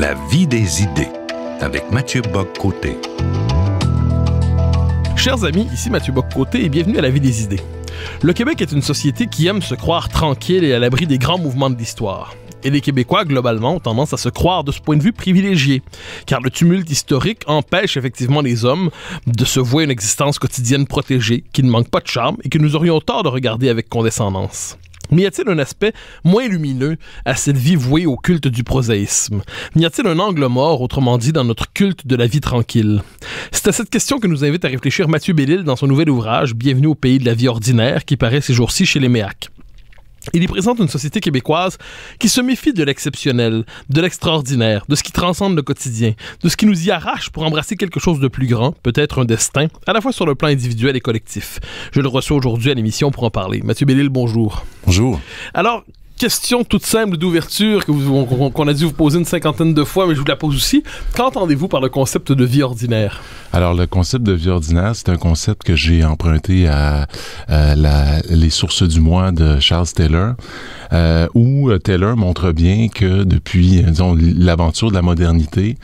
La vie des idées avec Mathieu bock Chers amis, ici Mathieu Bock-Côté et bienvenue à La vie des idées. Le Québec est une société qui aime se croire tranquille et à l'abri des grands mouvements de l'histoire. Et les Québécois, globalement, ont tendance à se croire de ce point de vue privilégié, car le tumulte historique empêche effectivement les hommes de se voir une existence quotidienne protégée, qui ne manque pas de charme et que nous aurions tort de regarder avec condescendance. Mais a-t-il un aspect moins lumineux à cette vie vouée au culte du prosaïsme N'y a-t-il un angle mort, autrement dit, dans notre culte de la vie tranquille C'est à cette question que nous invite à réfléchir Mathieu Bellil dans son nouvel ouvrage Bienvenue au pays de la vie ordinaire qui paraît ces jours-ci chez les Méacs. Il y présente une société québécoise qui se méfie de l'exceptionnel, de l'extraordinaire, de ce qui transcende le quotidien, de ce qui nous y arrache pour embrasser quelque chose de plus grand, peut-être un destin, à la fois sur le plan individuel et collectif. Je le reçois aujourd'hui à l'émission pour en parler. Mathieu Bellil, bonjour. Bonjour. Alors, question toute simple d'ouverture qu'on a dû vous poser une cinquantaine de fois, mais je vous la pose aussi. Qu'entendez-vous par le concept de vie ordinaire? Alors, le concept de vie ordinaire, c'est un concept que j'ai emprunté à, Les sources du mois de Charles Taylor, euh, où euh, Taylor montre bien que depuis euh, l'aventure de la modernité,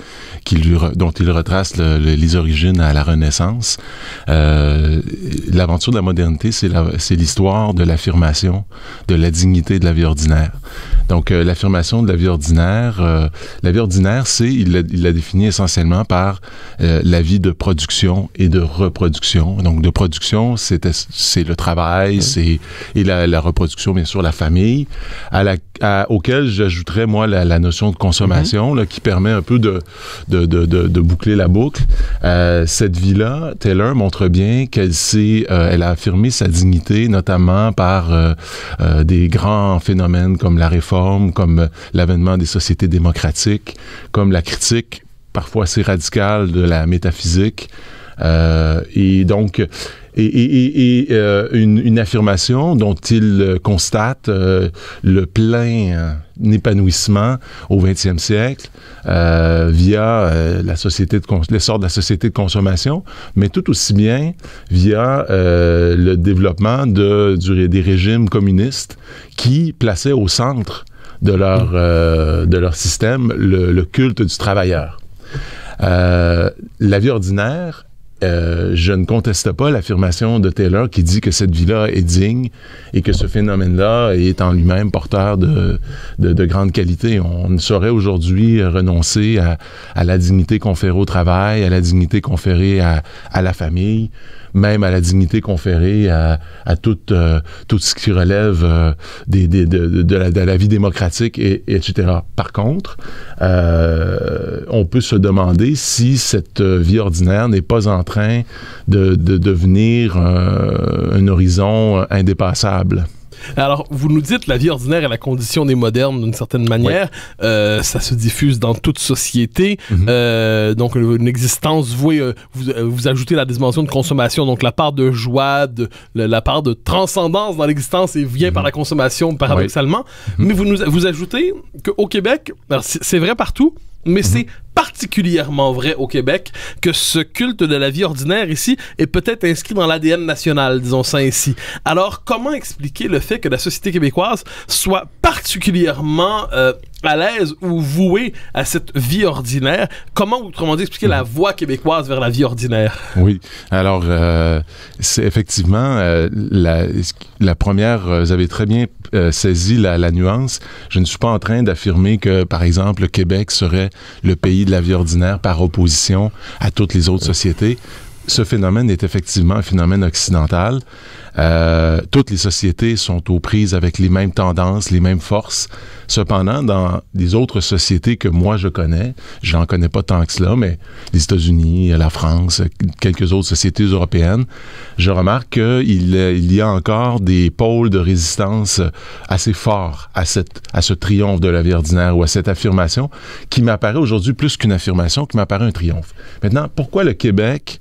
dont il retrace les origines à la Renaissance, l'aventure de la modernité, c'est l'histoire de l'affirmation, de la dignité de la vie ordinaire donc, euh, l'affirmation de la vie ordinaire, euh, la vie ordinaire, c'est, il l'a défini essentiellement par euh, la vie de production et de reproduction. Donc, de production, c'est le travail, c'est et la, reproduction, bien sûr, la famille, à la, auquel j'ajouterais, moi, la, notion de consommation, mm-hmm. qui permet un peu de, de, de, de, boucler la boucle. cette vie-là, Taylor montre bien qu'elle elle a affirmé sa dignité, notamment par des grands phénomènes comme la réforme, comme euh, l'avènement des sociétés démocratiques, comme la critique parfois assez radicale de la métaphysique. Euh, et donc, et, et, et euh, une, une, affirmation dont il euh, constate le plein épanouissement au 20e siècle via la société de l'essor de la société de consommation, mais tout aussi bien via le développement de, des régimes communistes qui plaçaient au centre de leur, de leur système le, culte du travailleur. la vie ordinaire euh, je ne conteste pas l'affirmation de Taylor qui dit que cette vie-là est digne et que ce phénomène-là est en lui-même porteur de, de, de On ne saurait aujourd'hui renoncer à, la dignité conférée au travail, à la dignité conférée à la famille même à la dignité conférée à, euh, tout, ce qui relève euh, de, la, vie démocratique, et, etc. Par contre, euh, on peut se demander si cette vie ordinaire n'est pas en train de devenir un horizon indépassable. Alors, vous nous dites la vie ordinaire est la condition des modernes d'une certaine manière. Euh, ça se diffuse dans toute société. Mhm. Euh, donc, une existence vouée, euh, vous, ajoutez la dimension de consommation, donc la part de joie, de, la, part de transcendance dans l'existence et vient par mhm. la consommation, paradoxalement. Mhm. Mais vous, nous, vous ajoutez qu'au Québec, c'est vrai partout, mais c'est particulièrement vrai au Québec, que ce culte de la vie ordinaire ici est peut-être inscrit dans l'ADN national, disons ça ainsi. Alors, comment expliquer le fait que la société québécoise soit particulièrement euh, à l'aise ou vouée à cette vie ordinaire. Comment, autrement dit, expliquer la voie québécoise vers la vie ordinaire? Oui. Alors, euh, c'est effectivement euh, la, première, vous avez très bien saisi la, la, nuance. Je ne suis pas en train d'affirmer que, par exemple, le Québec serait le pays de la, ordinaire par opposition à toutes les autres sociétés. Ce phénomène est effectivement un phénomène occidental euh, toutes les sociétés sont aux prises avec les mêmes tendances, les mêmes forces. Cependant, dans les autres sociétés que moi je connais, je n'en connais pas tant que cela, mais les États-Unis, la France, quelques autres sociétés européennes, je remarque qu'il y a encore des pôles de résistance assez forts à, à ce triomphe de la vie ordinaire ou à cette affirmation qui m'apparaît aujourd'hui plus qu'une affirmation, qui m'apparaît un triomphe. Maintenant, pourquoi le Québec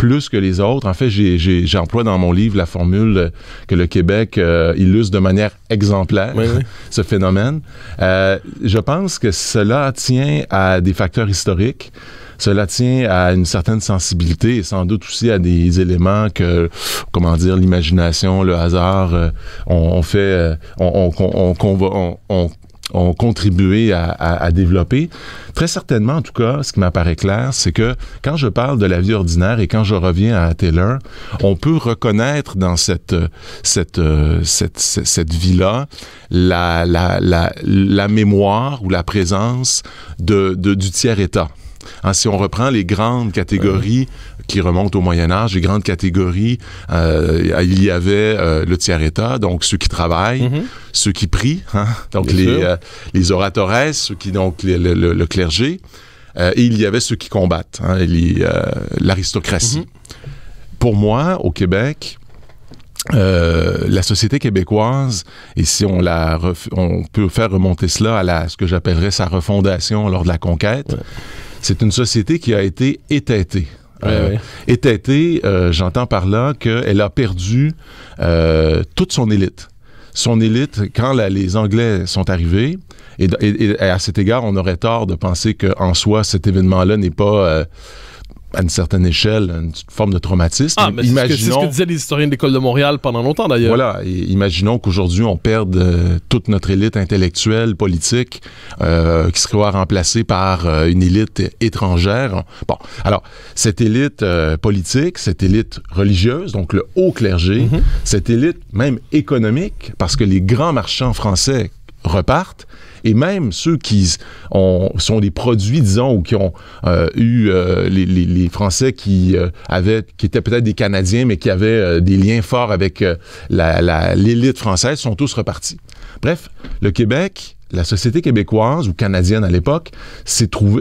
plus que les autres. En fait, j'emploie dans mon livre la formule que le Québec euh, illustre de manière exemplaire ce phénomène. Euh, je pense que cela tient à des facteurs historiques. Cela tient à une certaine sensibilité et sans doute aussi à des éléments que, comment dire, l'imagination, le hasard, euh, on, fait, on, on, on ont contribué à, développer. Très certainement, en tout cas, ce qui m'apparaît clair, c'est que quand je parle de la vie ordinaire et quand je reviens à Taylor, on peut reconnaître dans cette, cette, euh, cette, cette, vie-là la, la, la, la, mémoire ou la présence de du tiers-État. Hein, si on reprend les grandes catégories qui remontent au Moyen Âge, les grandes catégories, euh, il y avait euh, le tiers-état, donc ceux qui travaillent, mhm. ceux qui prient, hein, euh, donc les, les oratores, qui donc le, clergé, et il y avait ceux qui combattent, hein, l'aristocratie. Mhm. Pour moi, au Québec, la société québécoise, et si on on peut faire remonter cela à ce que j'appellerais sa refondation lors de la conquête, c'est une société qui a été étêtée. Euh, étêtée, euh, j'entends par là qu'elle a perdu euh, toute son élite. Son élite, quand les Anglais sont arrivés, et, et, à cet égard, on aurait tort de penser qu'en soi, cet événement-là n'est pas euh, à une certaine échelle, une forme de traumatisme. Ah, mais imaginons... c'est ce, que disaient les historiens de l'École de Montréal pendant longtemps, d'ailleurs. Voilà. imaginons qu'aujourd'hui, on perde euh, toute notre élite intellectuelle, politique, euh, qui serait remplacée par euh, une élite étrangère. Bon. Alors, cette élite euh, politique, cette élite religieuse, donc le haut clergé, mm-hmm. cette élite même économique, parce que les grands marchands français repartent. Et même ceux qui sont des produits, disons, ou qui ont euh, eu euh, les, Français qui euh, avaient, qui étaient peut-être des Canadiens, mais qui avaient des liens forts avec l'élite française, sont tous repartis. Bref, le Québec, la société québécoise ou canadienne à l'époque,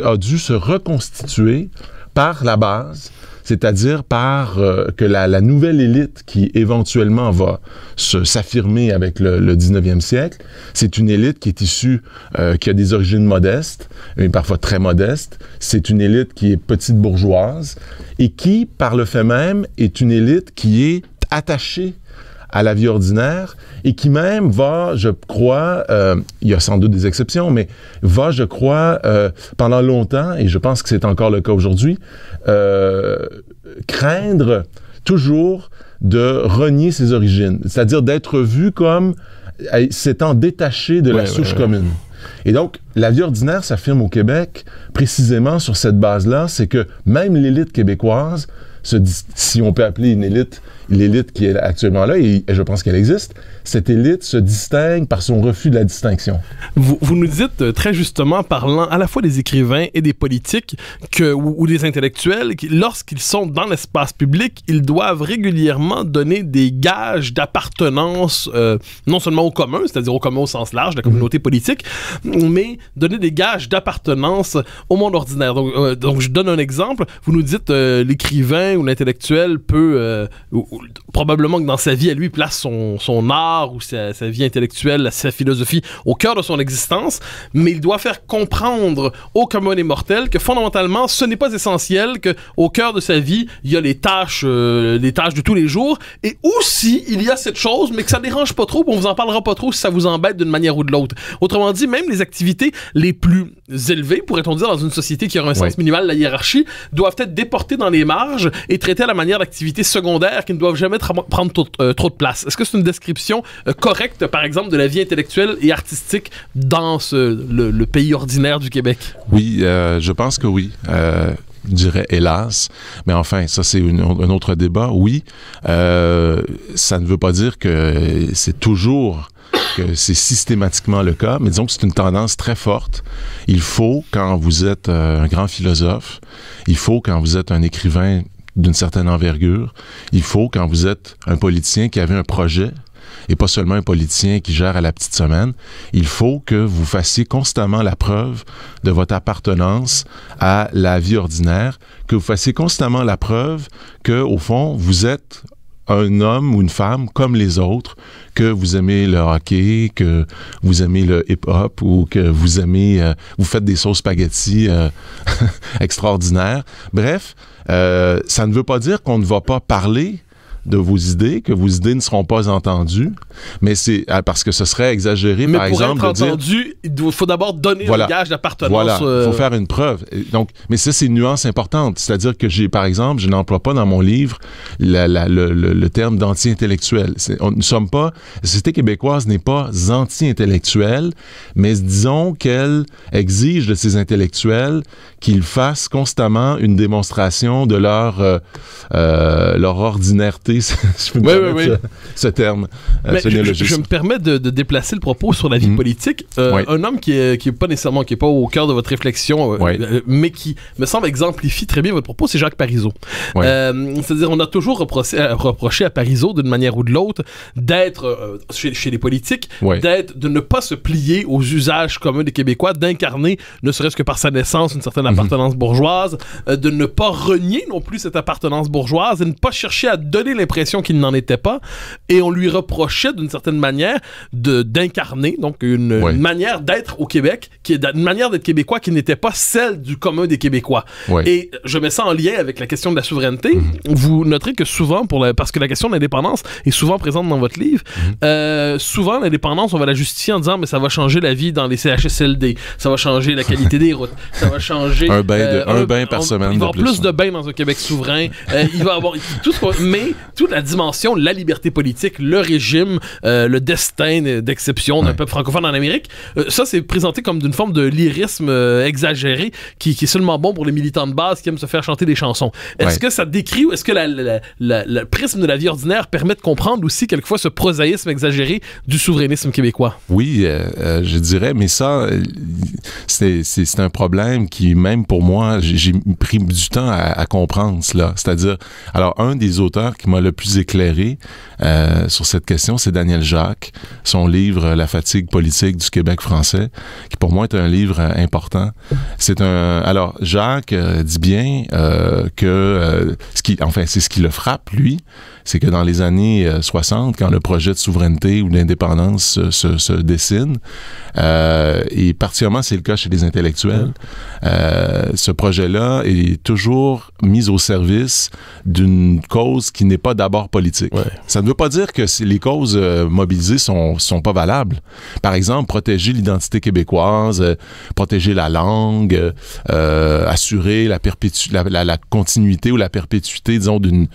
a dû se reconstituer par la base c'est-à-dire par euh, que la, nouvelle élite qui éventuellement va s'affirmer avec le, 19e siècle, c'est une élite qui est issue, euh, qui a des origines modestes, mais parfois très modestes, c'est une élite qui est petite bourgeoise et qui, par le fait même, est une élite qui est attachée à la vie ordinaire et qui même va, je crois, euh, il y a sans doute des exceptions, mais va, je crois, euh, pendant longtemps, et je pense que c'est encore le cas aujourd'hui, euh, craindre toujours de renier ses origines, c'est-à-dire d'être vu comme s'étant détaché de la souche commune. Et donc, la vie ordinaire s'affirme au Québec précisément sur cette base-là, c'est que même l'élite québécoise, si on peut appeler une élite l'élite qui est actuellement là, et je pense qu'elle existe, cette élite se distingue par son refus de la distinction. Vous, vous nous dites euh, très justement, parlant à la fois des écrivains et des politiques que, ou, des intellectuels, lorsqu'ils sont dans l'espace public, ils doivent régulièrement donner des gages d'appartenance, euh, non seulement au commun, c'est-à-dire au commun au sens large, la communauté mm-hmm. politique, mais donner des gages d'appartenance au monde ordinaire. Donc, euh, donc, je donne un exemple. Vous nous dites l'écrivain ou l'intellectuel peut, probablement que dans sa vie, à lui, place son, art ou sa, vie intellectuelle, sa philosophie au cœur de son existence, mais il doit faire comprendre au commun immortels que fondamentalement, ce n'est pas essentiel que au cœur de sa vie, il y a les tâches, euh, les tâches de tous les jours, et aussi il y a cette chose, mais que ça dérange pas trop, on vous en parlera pas trop si ça vous embête d'une manière ou de l'autre. Autrement dit, même les activités les plus élevées, pourrait-on dire, dans une société qui aura un sens minimal de la hiérarchie, doivent être déportées dans les marges et traitées à la manière d'activités secondaires qui ne doivent jamais prendre euh, trop de place. Est-ce que c'est une description euh, correcte, par exemple, de la vie intellectuelle et artistique dans le, pays ordinaire du Québec? Oui, euh, je pense que oui. Je dirais hélas, mais enfin, ça c'est un autre débat. Oui, ça ne veut pas dire que c'est toujours que c'est systématiquement le cas, mais disons que c'est une tendance très forte. Il faut, quand vous êtes un grand philosophe, il faut, quand vous êtes un écrivain d'une certaine envergure, il faut, quand vous êtes un politicien qui avait un projet, et pas seulement un politicien qui gère à la petite semaine, il faut que vous fassiez constamment la preuve de votre appartenance à la vie ordinaire, que vous fassiez constamment la preuve que, au fond, vous êtes un homme ou une femme comme les autres, que vous aimez le hockey, que vous aimez le hip-hop ou que vous aimez, euh, vous faites des sauces spaghetti euh, extraordinaires. Bref, euh, ça ne veut pas dire qu'on ne va pas parler de vos idées, que vos idées ne seront pas entendues, mais c'est ah, parce que ce serait exagéré, mais par pour exemple. Être de il faut d'abord donner le gage d'appartenance. Voilà, il euh, faut faire une preuve. Donc, mais ça, c'est une nuance importante. C'est-à-dire que j'ai, par exemple, je n'emploie pas dans mon livre le, le, terme d'anti-intellectuel. Nous ne sommes pas. La société québécoise n'est pas anti-intellectuelle, mais disons qu'elle exige de ses intellectuels qu'ils fassent constamment une démonstration de leur, euh, euh, leur ordinarité Ce, terme euh, je, me permets de, déplacer le propos sur la vie mm. politique. Euh, un homme qui est, pas nécessairement, qui est pas au cœur de votre réflexion, euh, mais qui me semble exemplifie très bien votre propos, c'est Jacques Parizeau. C'est-à-dire, on a toujours reproché, à Parizeau, d'une manière ou de l'autre, d'être chez, les politiques, d'être, de ne pas se plier aux usages communs des Québécois, d'incarner, ne serait-ce que par sa naissance, une certaine mm-hmm. appartenance bourgeoise, de ne pas renier non plus cette appartenance bourgeoise, et ne pas chercher à donner l'impression qu'il n'en était pas, et on lui reprochait d'une certaine manière d'incarner, donc une, manière d'être au Québec, qui est une manière d'être québécois qui n'était pas celle du commun des Québécois. Et je mets ça en lien avec la question de la souveraineté. Mhm. Vous noterez que souvent, pour parce que la question de l'indépendance est souvent présente dans votre livre, mhm. euh, souvent l'indépendance, on va la justifier en disant, mais ça va changer la vie dans les CHSLD, ça va changer la qualité des routes, ça va changer... un bain, euh, un, bain par semaine. Il va y avoir plus, de bains dans un Québec souverain. Euh, il va avoir... Tout ce mais toute la dimension, la liberté politique, le régime, euh, le destin d'exception d'un peuple francophone en Amérique, euh, ça c'est présenté comme d'une forme de lyrisme euh, exagéré qui, est seulement bon pour les militants de base qui aiment se faire chanter des chansons. Est-ce que ça décrit ou est-ce que le prisme de la vie ordinaire permet de comprendre aussi quelquefois ce prosaïsme exagéré du souverainisme québécois? Oui, je dirais, mais ça, c'est un problème qui, même pour moi, j'ai pris du temps à, comprendre cela. C'est-à-dire, alors un des auteurs qui m'a le plus éclairé euh, sur cette question, c'est Daniel Jacques, son livre La fatigue politique du Québec français, qui pour moi est un livre euh, important. C'est un alors Jacques euh, dit bien que ce qui enfin c'est ce qui le frappe lui, c'est que dans les années 60, euh, quand le projet de souveraineté ou d'indépendance se, dessine, euh, et particulièrement c'est le cas chez les intellectuels, euh, ce projet-là est toujours mis au service d'une cause qui n'est pas d'abord politique. Ça ne veut pas dire que les causes mobilisées sont, sont pas valables. Par exemple, protéger l'identité québécoise, protéger la langue, assurer la, la, la continuité ou la perpétuité, disons, d'une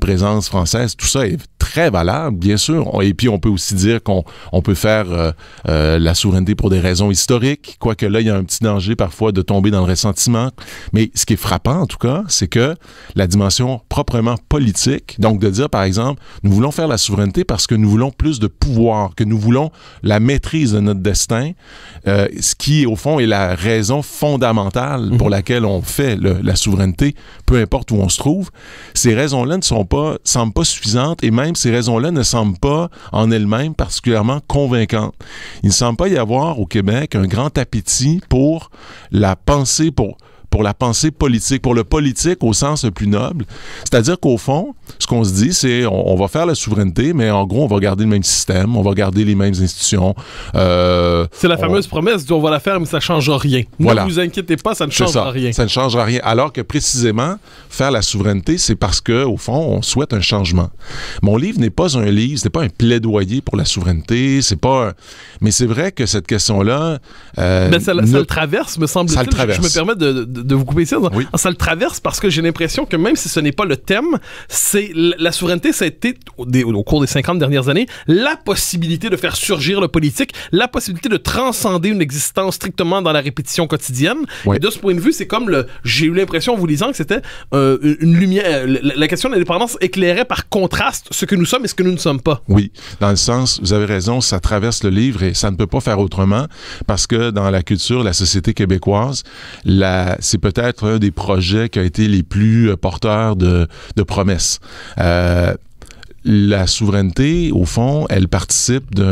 présence française française, tout ça très valable, bien sûr. Et puis, on peut aussi dire qu'on on peut faire euh, euh, la souveraineté pour des raisons historiques, quoique là, il y a un petit danger parfois de tomber dans le ressentiment. Mais ce qui est frappant, en tout cas, c'est que la dimension proprement politique, donc de dire, par exemple, nous voulons faire la souveraineté parce que nous voulons plus de pouvoir, que nous voulons la maîtrise de notre destin, euh, ce qui, au fond, est la raison fondamentale pour mhm. laquelle on fait la souveraineté, peu importe où on se trouve, ces raisons-là ne sont pas, semblent pas suffisantes et même ces raisons-là ne semblent pas en elles-mêmes particulièrement convaincantes. Il ne semble pas y avoir au Québec un grand appétit pour la pensée, pour pour la pensée politique, pour le politique au sens le plus noble. C'est-à-dire qu'au fond, ce qu'on se dit, c'est on, va faire la souveraineté, mais en gros, on va garder le même système, on va garder les mêmes institutions. Euh, c'est la fameuse promesse on va la faire, mais ça ne change rien. Voilà. Ne vous inquiétez pas, ça ne changera rien. Ça ne changera rien. Alors que précisément, faire la souveraineté, c'est parce que, au fond, on souhaite un changement. Mon livre n'est pas un livre, ce n'est pas un plaidoyer pour la souveraineté, c'est pas Mais c'est vrai que cette question-là... Euh, mais ça, le traverse, me semble-t-il. Je me permets de de vous couper ici. ça le traverse parce que j'ai l'impression que même si ce n'est pas le thème, c'est la souveraineté, ça a été au, cours des 50 dernières années la possibilité de faire surgir le politique, la possibilité de transcender une existence strictement dans la répétition quotidienne. Et de ce point de vue, c'est comme le j'ai eu l'impression en vous lisant que c'était euh, une lumière euh, la, question de l'indépendance éclairait par contraste ce que nous sommes et ce que nous ne sommes pas. Oui, dans le sens, vous avez raison, ça traverse le livre et ça ne peut pas faire autrement parce que dans la culture, la société québécoise, la c'est peut-être un des projets qui a été les plus euh, porteurs de, promesses. Euh, la souveraineté, au fond, elle participe d'un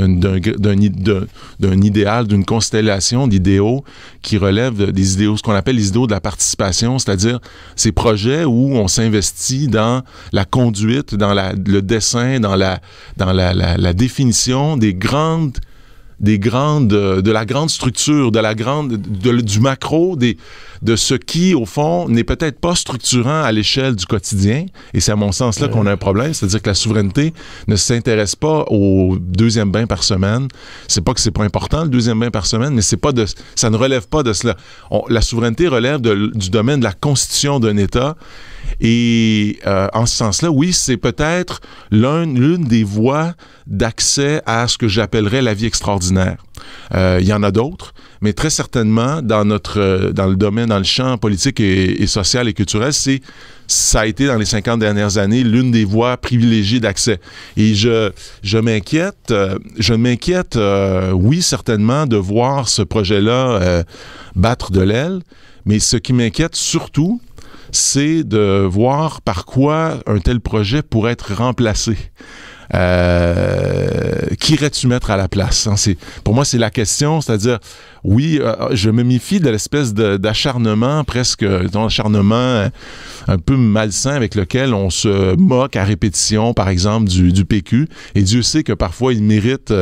idéal, d'une constellation d'idéaux qui relèvent des idéaux, ce qu'on appelle les idéaux de la participation, c'est-à-dire ces projets où on s'investit dans la conduite, dans le dessin, dans la, dans la, définition des grandes des grandes de la grande structure de la grande du macro des de ce qui, au fond, n'est peut-être pas structurant à l'échelle du quotidien. Et c'est à mon sens là qu'on a un problème, c'est-à-dire que la souveraineté ne s'intéresse pas au deuxième bain par semaine. C'est pas que c'est pas important le deuxième bain par semaine, mais c'est pas de, ça ne relève pas de cela. la souveraineté relève du domaine de la constitution d'un État. Et euh, en ce sens-là, oui, c'est peut-être l'une des voies d'accès à ce que j'appellerais la vie extraordinaire. Euh, il y en a d'autres, mais très certainement, dans, notre, euh, dans le domaine, dans le champ politique et, social et culturel, c'est ça a été dans les 50 dernières années l'une des voies privilégiées d'accès. Et je, je m'inquiète, euh, je m'inquiète, oui, certainement, de voir ce projet-là battre de l'aile, mais ce qui m'inquiète surtout, c'est de voir par quoi un tel projet pourrait être remplacé. Euh, Qu'irais-tu mettre à la place? Hein? Pour moi, c'est la question, c'est-à-dire, oui, euh, je me méfie de l'espèce d'acharnement, presque, d'un acharnement euh, un peu malsain avec lequel on se moque à répétition, par exemple, du, PQ. Et Dieu sait que parfois, il mérite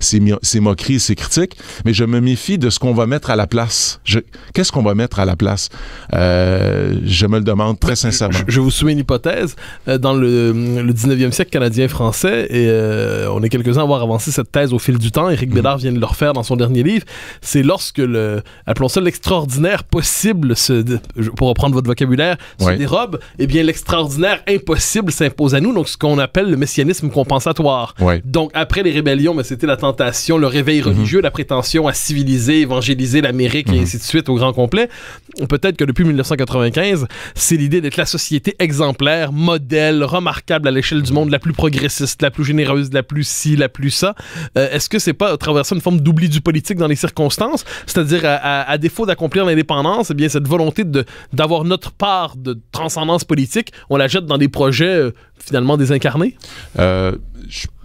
ces moqueries, ses critiques, mais je me méfie de ce qu'on va mettre à la place. Qu'est-ce qu'on va mettre à la place? je me le demande très sincèrement. Je, vous soumets une hypothèse. Dans le, le 19e siècle canadien-français, et euh, on est quelques-uns à avoir avancé cette thèse au fil du temps, Éric mm. Bédard vient de le refaire dans son dernier livre, c'est lorsque le, appelons ça l'extraordinaire possible, pour reprendre votre vocabulaire, se dérobe, eh bien l'extraordinaire impossible s'impose à nous, donc ce qu'on appelle le messianisme compensatoire. Donc après les rébellions, mais ben, c'était la tentation, le réveil mm-hmm. religieux, la prétention à civiliser, évangéliser l'Amérique et mm-hmm. ainsi de suite au grand complet. Peut-être que depuis 1995, c'est l'idée d'être la société exemplaire, modèle, remarquable à l'échelle du monde, la plus progressiste la plus généreuse, la plus ci, la plus ça. Euh, est-ce que c'est pas à travers une forme d'oubli du politique dans les circonstances? C'est-à-dire, à, défaut d'accomplir l'indépendance, et eh bien, cette volonté d'avoir notre part de transcendance politique, on la jette dans des projets euh, finalement désincarnés? Euh,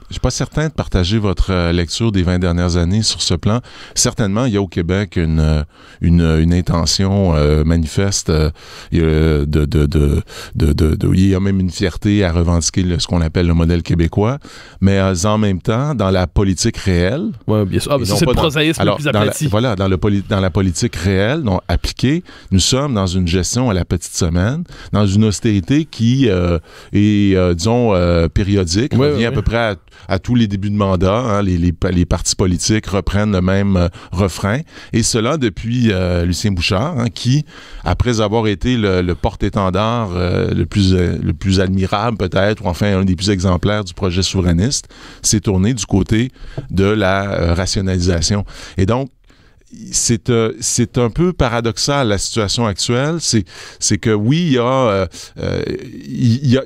je ne suis pas certain de partager votre euh, lecture des 20 dernières années sur ce plan. Certainement, il y a au Québec une, intention manifeste de, de, de, Il y a même une fierté à revendiquer ce qu'on appelle le modèle québécois, mais euh, en même temps, dans la politique réelle... bien ah, c'est le prosaïsme le plus voilà, dans, la politique réelle, donc appliquée, nous sommes dans une gestion à la petite semaine, dans une austérité qui euh, est, disons, périodique, oui, à peu près à tous les débuts de mandat. Hein, les, les, partis politiques reprennent le même euh, refrain. Et cela depuis euh, Lucien Bouchard, hein, qui, après avoir été le, porte-étendard euh, le, plus, le plus admirable peut-être, ou enfin un des plus exemplaires du projet souverainiste, s'est tourné du côté de la rationalisation. Et donc, c'est euh, c'est un peu paradoxal la situation actuelle. C'est c'est que oui, il y a,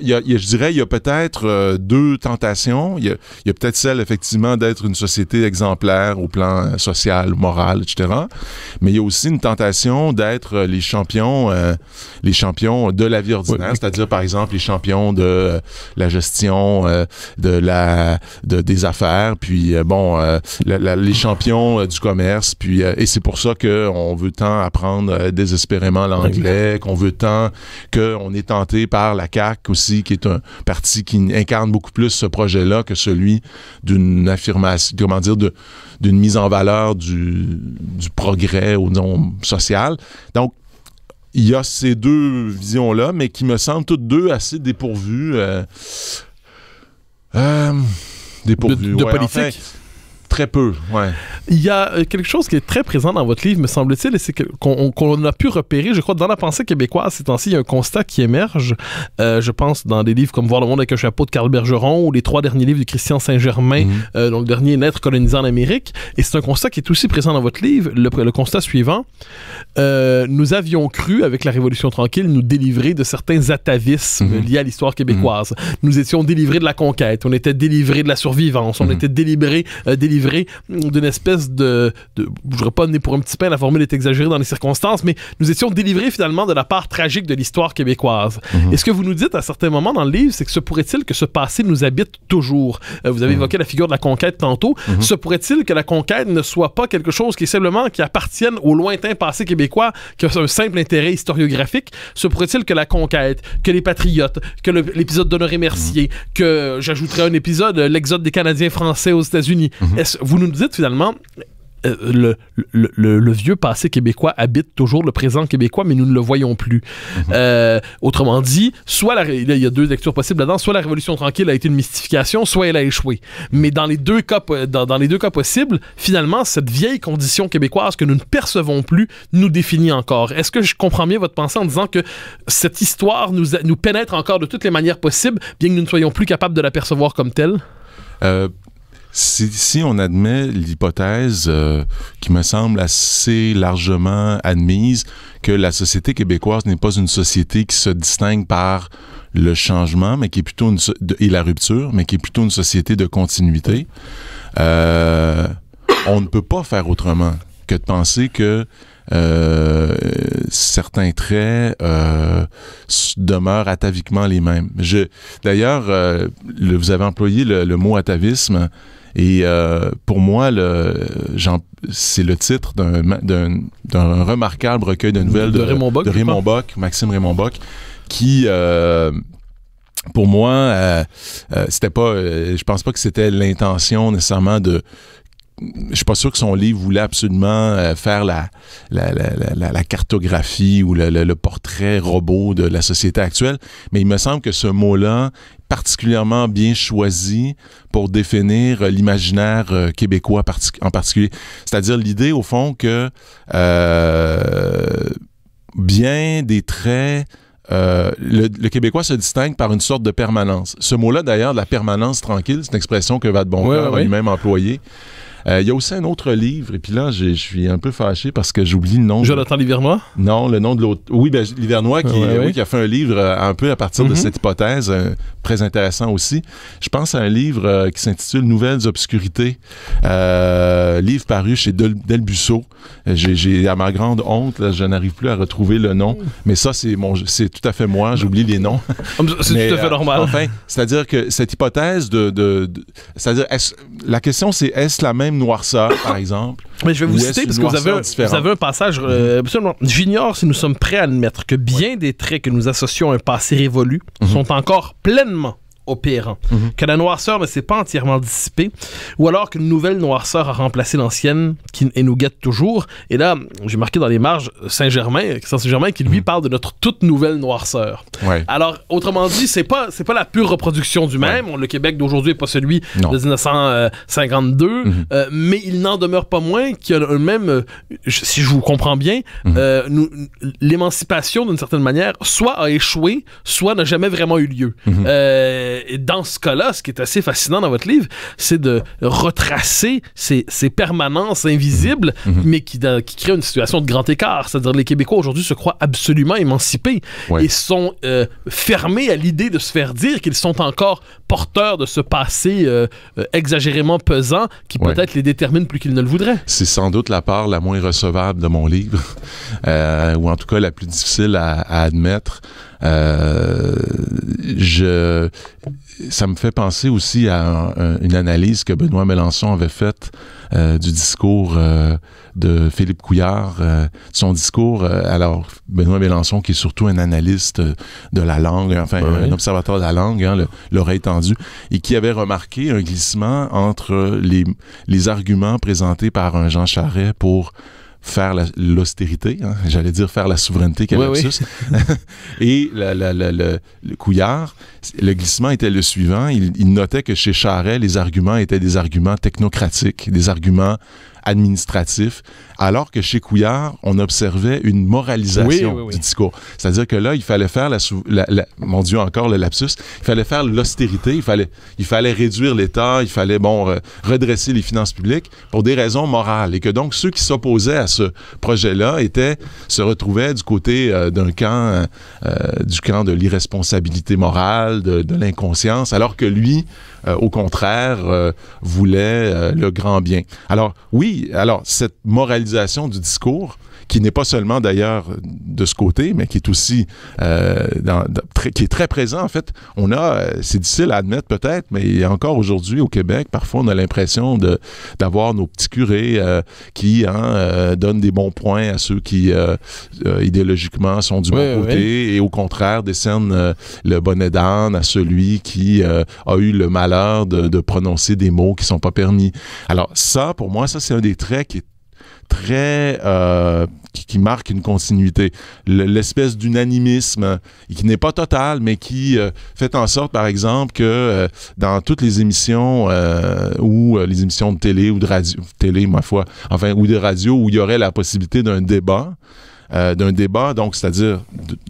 je dirais, il y a peut-être euh, deux tentations. Il y a, peut-être celle effectivement d'être une société exemplaire au plan euh, social, moral, etc. Mais il y a aussi une tentation d'être les champions, les champions de la vie ordinaire, c'est-à-dire par exemple les champions de la gestion de la des affaires, puis bon les champions du commerce, puis et c'est pour ça euh, qu'on veut tant apprendre désespérément l'anglais, qu'on veut tant qu'on est tenté par la CAC aussi, qui est un parti qui incarne beaucoup plus ce projet-là que celui d'une affirmation, comment dire, d'une mise en valeur du, progrès au nom social. Donc, il y a ces deux visions-là, mais qui me semblent toutes deux assez dépourvues. Euh, euh, de, politique. Très peu, ouais. Il y a euh, quelque chose qui est très présent dans votre livre, me semble-t-il, et c'est qu'on a pu repérer, je crois, dans la pensée québécoise ces temps-ci, il y a un constat qui émerge, euh, je pense, dans des livres comme Voir le monde avec un chapeau de Carl Bergeron ou les trois derniers livres de Christian Saint-Germain, mhm. euh, dont le dernier Naître colonisant en Amérique. Et c'est un constat qui est aussi présent dans votre livre, le, constat suivant. nous avions cru, avec la Révolution tranquille, nous délivrer de certains atavismes mhm. liés à l'histoire québécoise. Mhm. Nous étions délivrés de la conquête, on était délivrés de la survivance, on était délivrés d'une espèce de, Je je voudrais pas donner pour un petit pain, la formule est exagérée dans les circonstances, mais nous étions délivrés finalement de la part tragique de l'histoire québécoise. est mhm. Et ce que vous nous dites à certains moments dans le livre, c'est que se pourrait-il que ce passé nous habite toujours. Euh, vous avez mhm. évoqué la figure de la conquête tantôt. Mhm. Se pourrait-il que la conquête ne soit pas quelque chose qui est simplement qui appartienne au lointain passé québécois, qui a un simple intérêt historiographique? Se pourrait-il que la conquête, que les patriotes, que l'épisode d'Honoré Mercier, que j'ajouterai un épisode, euh, l'exode des Canadiens français aux États-Unis, vous nous dites finalement, euh, le, vieux passé québécois habite toujours le présent québécois, mais nous ne le voyons plus. Mhm. Euh, autrement dit, soit il y a deux lectures possibles là-dedans, soit la Révolution tranquille a été une mystification, soit elle a échoué. Mais dans les deux cas, les deux cas possibles, finalement, cette vieille condition québécoise que nous ne percevons plus nous définit encore. Est-ce que je comprends bien votre pensée en disant que cette histoire nous, nous pénètre encore de toutes les manières possibles, bien que nous ne soyons plus capables de la percevoir comme telle? Euh, si, on admet l'hypothèse euh, qui me semble assez largement admise que la société québécoise n'est pas une société qui se distingue par le changement, mais qui est plutôt une et la rupture, mais qui est plutôt une société de continuité, euh, on ne peut pas faire autrement que de penser que euh, certains traits demeurent ataviquement les mêmes. D'ailleurs, vous avez employé le mot atavisme. Et euh, pour moi, c'est le titre d'un remarquable recueil de nouvelles de, Raymond, Bock, Raymond Maxime Raymond Bock, qui euh, pour moi, euh, euh c'était pas, je pense pas que c'était l'intention nécessairement de je suis pas sûr que son livre voulait absolument euh, faire la, cartographie ou le, portrait robot de la société actuelle, mais il me semble que ce mot-là particulièrement bien choisi pour définir euh, l'imaginaire euh, québécois en particulier. C'est-à-dire l'idée, au fond, que bien des traits le, Québécois se distingue par une sorte de permanence. Ce mot-là, d'ailleurs, la permanence tranquille, c'est une expression que Vad oui, a lui-même employée. Euh, il y a aussi un autre livre, et puis là, je suis un peu fâché parce que j'oublie le nom. Jonathan de... Livernois? Non, le nom de l'autre. Oui, ben, Livernois, qui, qui, a fait un livre euh, un peu à partir de mhm. cette hypothèse, euh, très intéressant aussi. Je pense à un livre qui s'intitule Nouvelles obscurités, livre paru chez Del, J'ai, à ma grande honte, je n'arrive plus à retrouver le nom, mais ça, c'est, c'est tout à fait moi, j'oublie les noms. Ah, c'est tout à fait normal. enfin, c'est-à-dire que cette hypothèse de. c'est-à-dire, la question, c'est est-ce la même même noirceur, par exemple. Mais je vais vous citer parce que vous avez, un, passage euh, mhm. J'ignore si nous sommes prêts à admettre que bien des traits que nous associons à un passé révolu mhm. sont encore pleinement opérant. Mhm. Que la noirceur ne s'est pas entièrement dissipée, ou alors qu'une nouvelle noirceur a remplacé l'ancienne qui et nous guette toujours. Et là, j'ai marqué dans les marges Saint-Germain, Saint-Germain qui lui mhm. parle de notre toute nouvelle noirceur. Alors, autrement dit, c'est pas pas la pure reproduction du même. Le Québec d'aujourd'hui n'est pas celui de 1952, mhm. euh, mais il n'en demeure pas moins qu'il y a un même, euh, si je vous comprends bien, euh, l'émancipation d'une certaine manière, soit a échoué, soit n'a jamais vraiment eu lieu. Euh, et dans ce cas-là, ce qui est assez fascinant dans votre livre, c'est de retracer ces, permanences invisibles, mhm. Mhm. mais qui, créent une situation de grand écart. C'est-à-dire les Québécois aujourd'hui se croient absolument émancipés et sont euh, fermés à l'idée de se faire dire qu'ils sont encore porteurs de ce passé euh, exagérément pesant qui peut-être les détermine plus qu'ils ne le voudraient. C'est sans doute la part la moins recevable de mon livre, ou en tout cas la plus difficile à, à admettre. Euh, je, ça me fait penser aussi à une analyse que Benoît Mélenchon avait faite euh, du discours euh, de Philippe Couillard, son discours. alors, Benoît Mélenchon, qui est surtout un analyste de la langue, hein, enfin, un observateur de la langue, hein, l'oreille tendue, et qui avait remarqué un glissement entre les, les arguments présentés par un Jean Charret pour faire l'austérité, hein. j'allais dire faire la souveraineté qu'elle et le, Couillard, le glissement était le suivant, il, notait que chez Charret, les arguments étaient des arguments technocratiques, des arguments administratifs, alors que chez Couillard, on observait une moralisation du discours. C'est-à-dire que là, il fallait faire la, mon Dieu, encore le lapsus, il fallait faire l'austérité, il fallait, il fallait réduire l'État, il fallait, bon, euh, redresser les finances publiques pour des raisons morales. Et que donc, ceux qui s'opposaient à ce projet-là étaient, se retrouvaient du côté euh, d'un camp, euh, du camp de l'irresponsabilité morale, de, l'inconscience, alors que lui, au contraire, voulait le grand bien. Alors, oui, alors, cette moralisation du discours qui n'est pas seulement d'ailleurs de ce côté, mais qui est aussi euh, très, qui est très présent. En fait, on a, euh, c'est difficile à admettre peut-être, mais encore aujourd'hui au Québec, parfois on a l'impression de d'avoir nos petits curés euh, qui hein, donnent des bons points à ceux qui idéologiquement sont du bon côté et au contraire décernent le bonnet d'âne à celui qui a eu le malheur de, prononcer des mots qui sont pas permis. Alors ça, pour moi, ça c'est un des traits qui est très euh, qui, marque une continuité, l'espèce d'unanimisme euh, qui n'est pas total, mais qui euh, fait en sorte, par exemple, que dans toutes les émissions ou les émissions de télé ou de radio, télé ma foi, enfin ou de radio où il y aurait la possibilité d'un débat. d'un débat, donc c'est-à-dire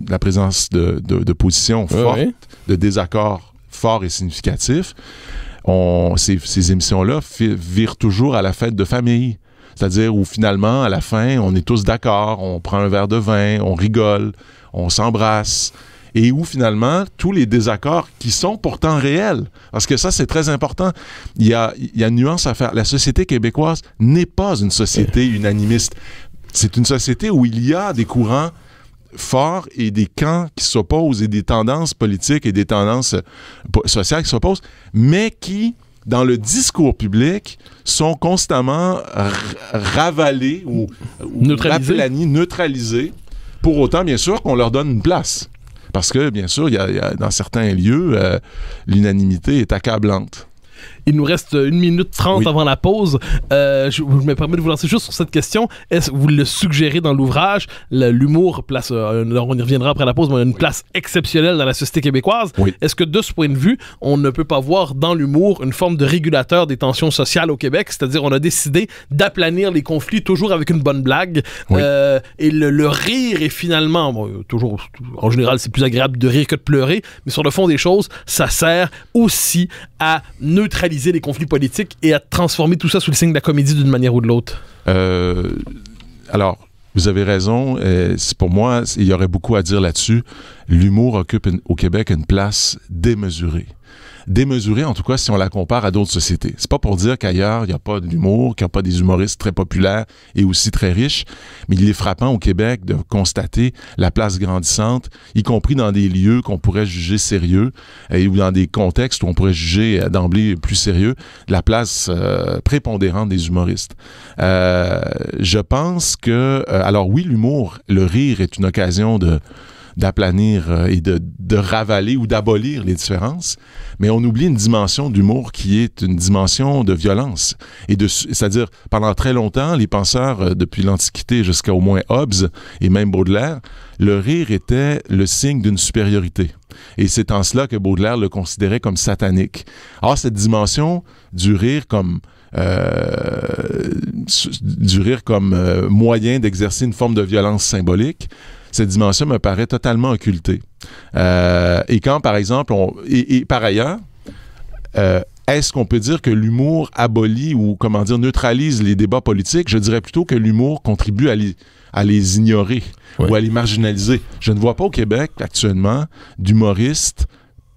la présence de, de, positions fortes, de désaccords forts et significatifs, on, ces, ces émissions-là virent toujours à la fête de famille. C'est-à-dire où finalement, à la fin, on est tous d'accord, on prend un verre de vin, on rigole, on s'embrasse et où finalement tous les désaccords qui sont pourtant réels, parce que ça c'est très important, il y a, il y a nuance à faire. La société québécoise n'est pas une société unanimiste. C'est une société où il y a des courants forts et des camps qui s'opposent et des tendances politiques et des tendances sociales qui s'opposent, mais qui dans le discours public, sont constamment ravalés ou, neutralisés. Pour autant, bien sûr, qu'on leur donne une place. Parce que, bien sûr, il y a, dans certains lieux, euh, l'unanimité est accablante. Il nous reste une minute trente avant la pause. Euh, je, me permets de vous lancer juste sur cette question. Est-ce vous le suggérez dans l'ouvrage L'humour place, Alors, euh, on y reviendra après la pause, mais on a une place exceptionnelle dans la société québécoise. Est-ce que de ce point de vue, on ne peut pas voir dans l'humour une forme de régulateur des tensions sociales au Québec? C'est-à-dire, on a décidé d'aplanir les conflits toujours avec une bonne blague. Euh, et le, rire est finalement, toujours, en général, c'est plus agréable de rire que de pleurer, mais sur le fond des choses, ça sert aussi à neutraliser les conflits politiques et à transformer tout ça sous le signe de la comédie d'une manière ou de l'autre? Euh, alors, vous avez raison. pour moi, il y aurait beaucoup à dire là-dessus. L'humour occupe au Québec une place démesurée démesurée, en tout cas, si on la compare à d'autres sociétés. C'est pas pour dire qu'ailleurs, il n'y a pas de qu'il n'y a pas des humoristes très populaires et aussi très riches, mais il est frappant au Québec de constater la place grandissante, y compris dans des lieux qu'on pourrait juger sérieux et euh, ou dans des contextes où on pourrait juger euh, d'emblée plus sérieux, la place euh, prépondérante des humoristes. je pense que, alors oui, l'humour, le rire est une occasion de d'aplanir euh, et de, de, ravaler ou d'abolir les différences, mais on oublie une dimension d'humour qui est une dimension de violence. Et de, c'est-à-dire, pendant très longtemps, les penseurs, euh, depuis l'Antiquité jusqu'à au moins Hobbes et même Baudelaire, le rire était le signe d'une supériorité. Et c'est en cela que Baudelaire le considérait comme satanique. Or, cette dimension du rire comme euh, du rire comme moyen d'exercer une forme de violence symbolique cette dimension me paraît totalement occultée. Euh, et quand, par exemple, et, par ailleurs, euh, est-ce qu'on peut dire que l'humour abolit ou, comment dire, neutralise les débats politiques? Je dirais plutôt que l'humour contribue à les, ignorer ou à les marginaliser. Je ne vois pas au Québec, actuellement, d'humoristes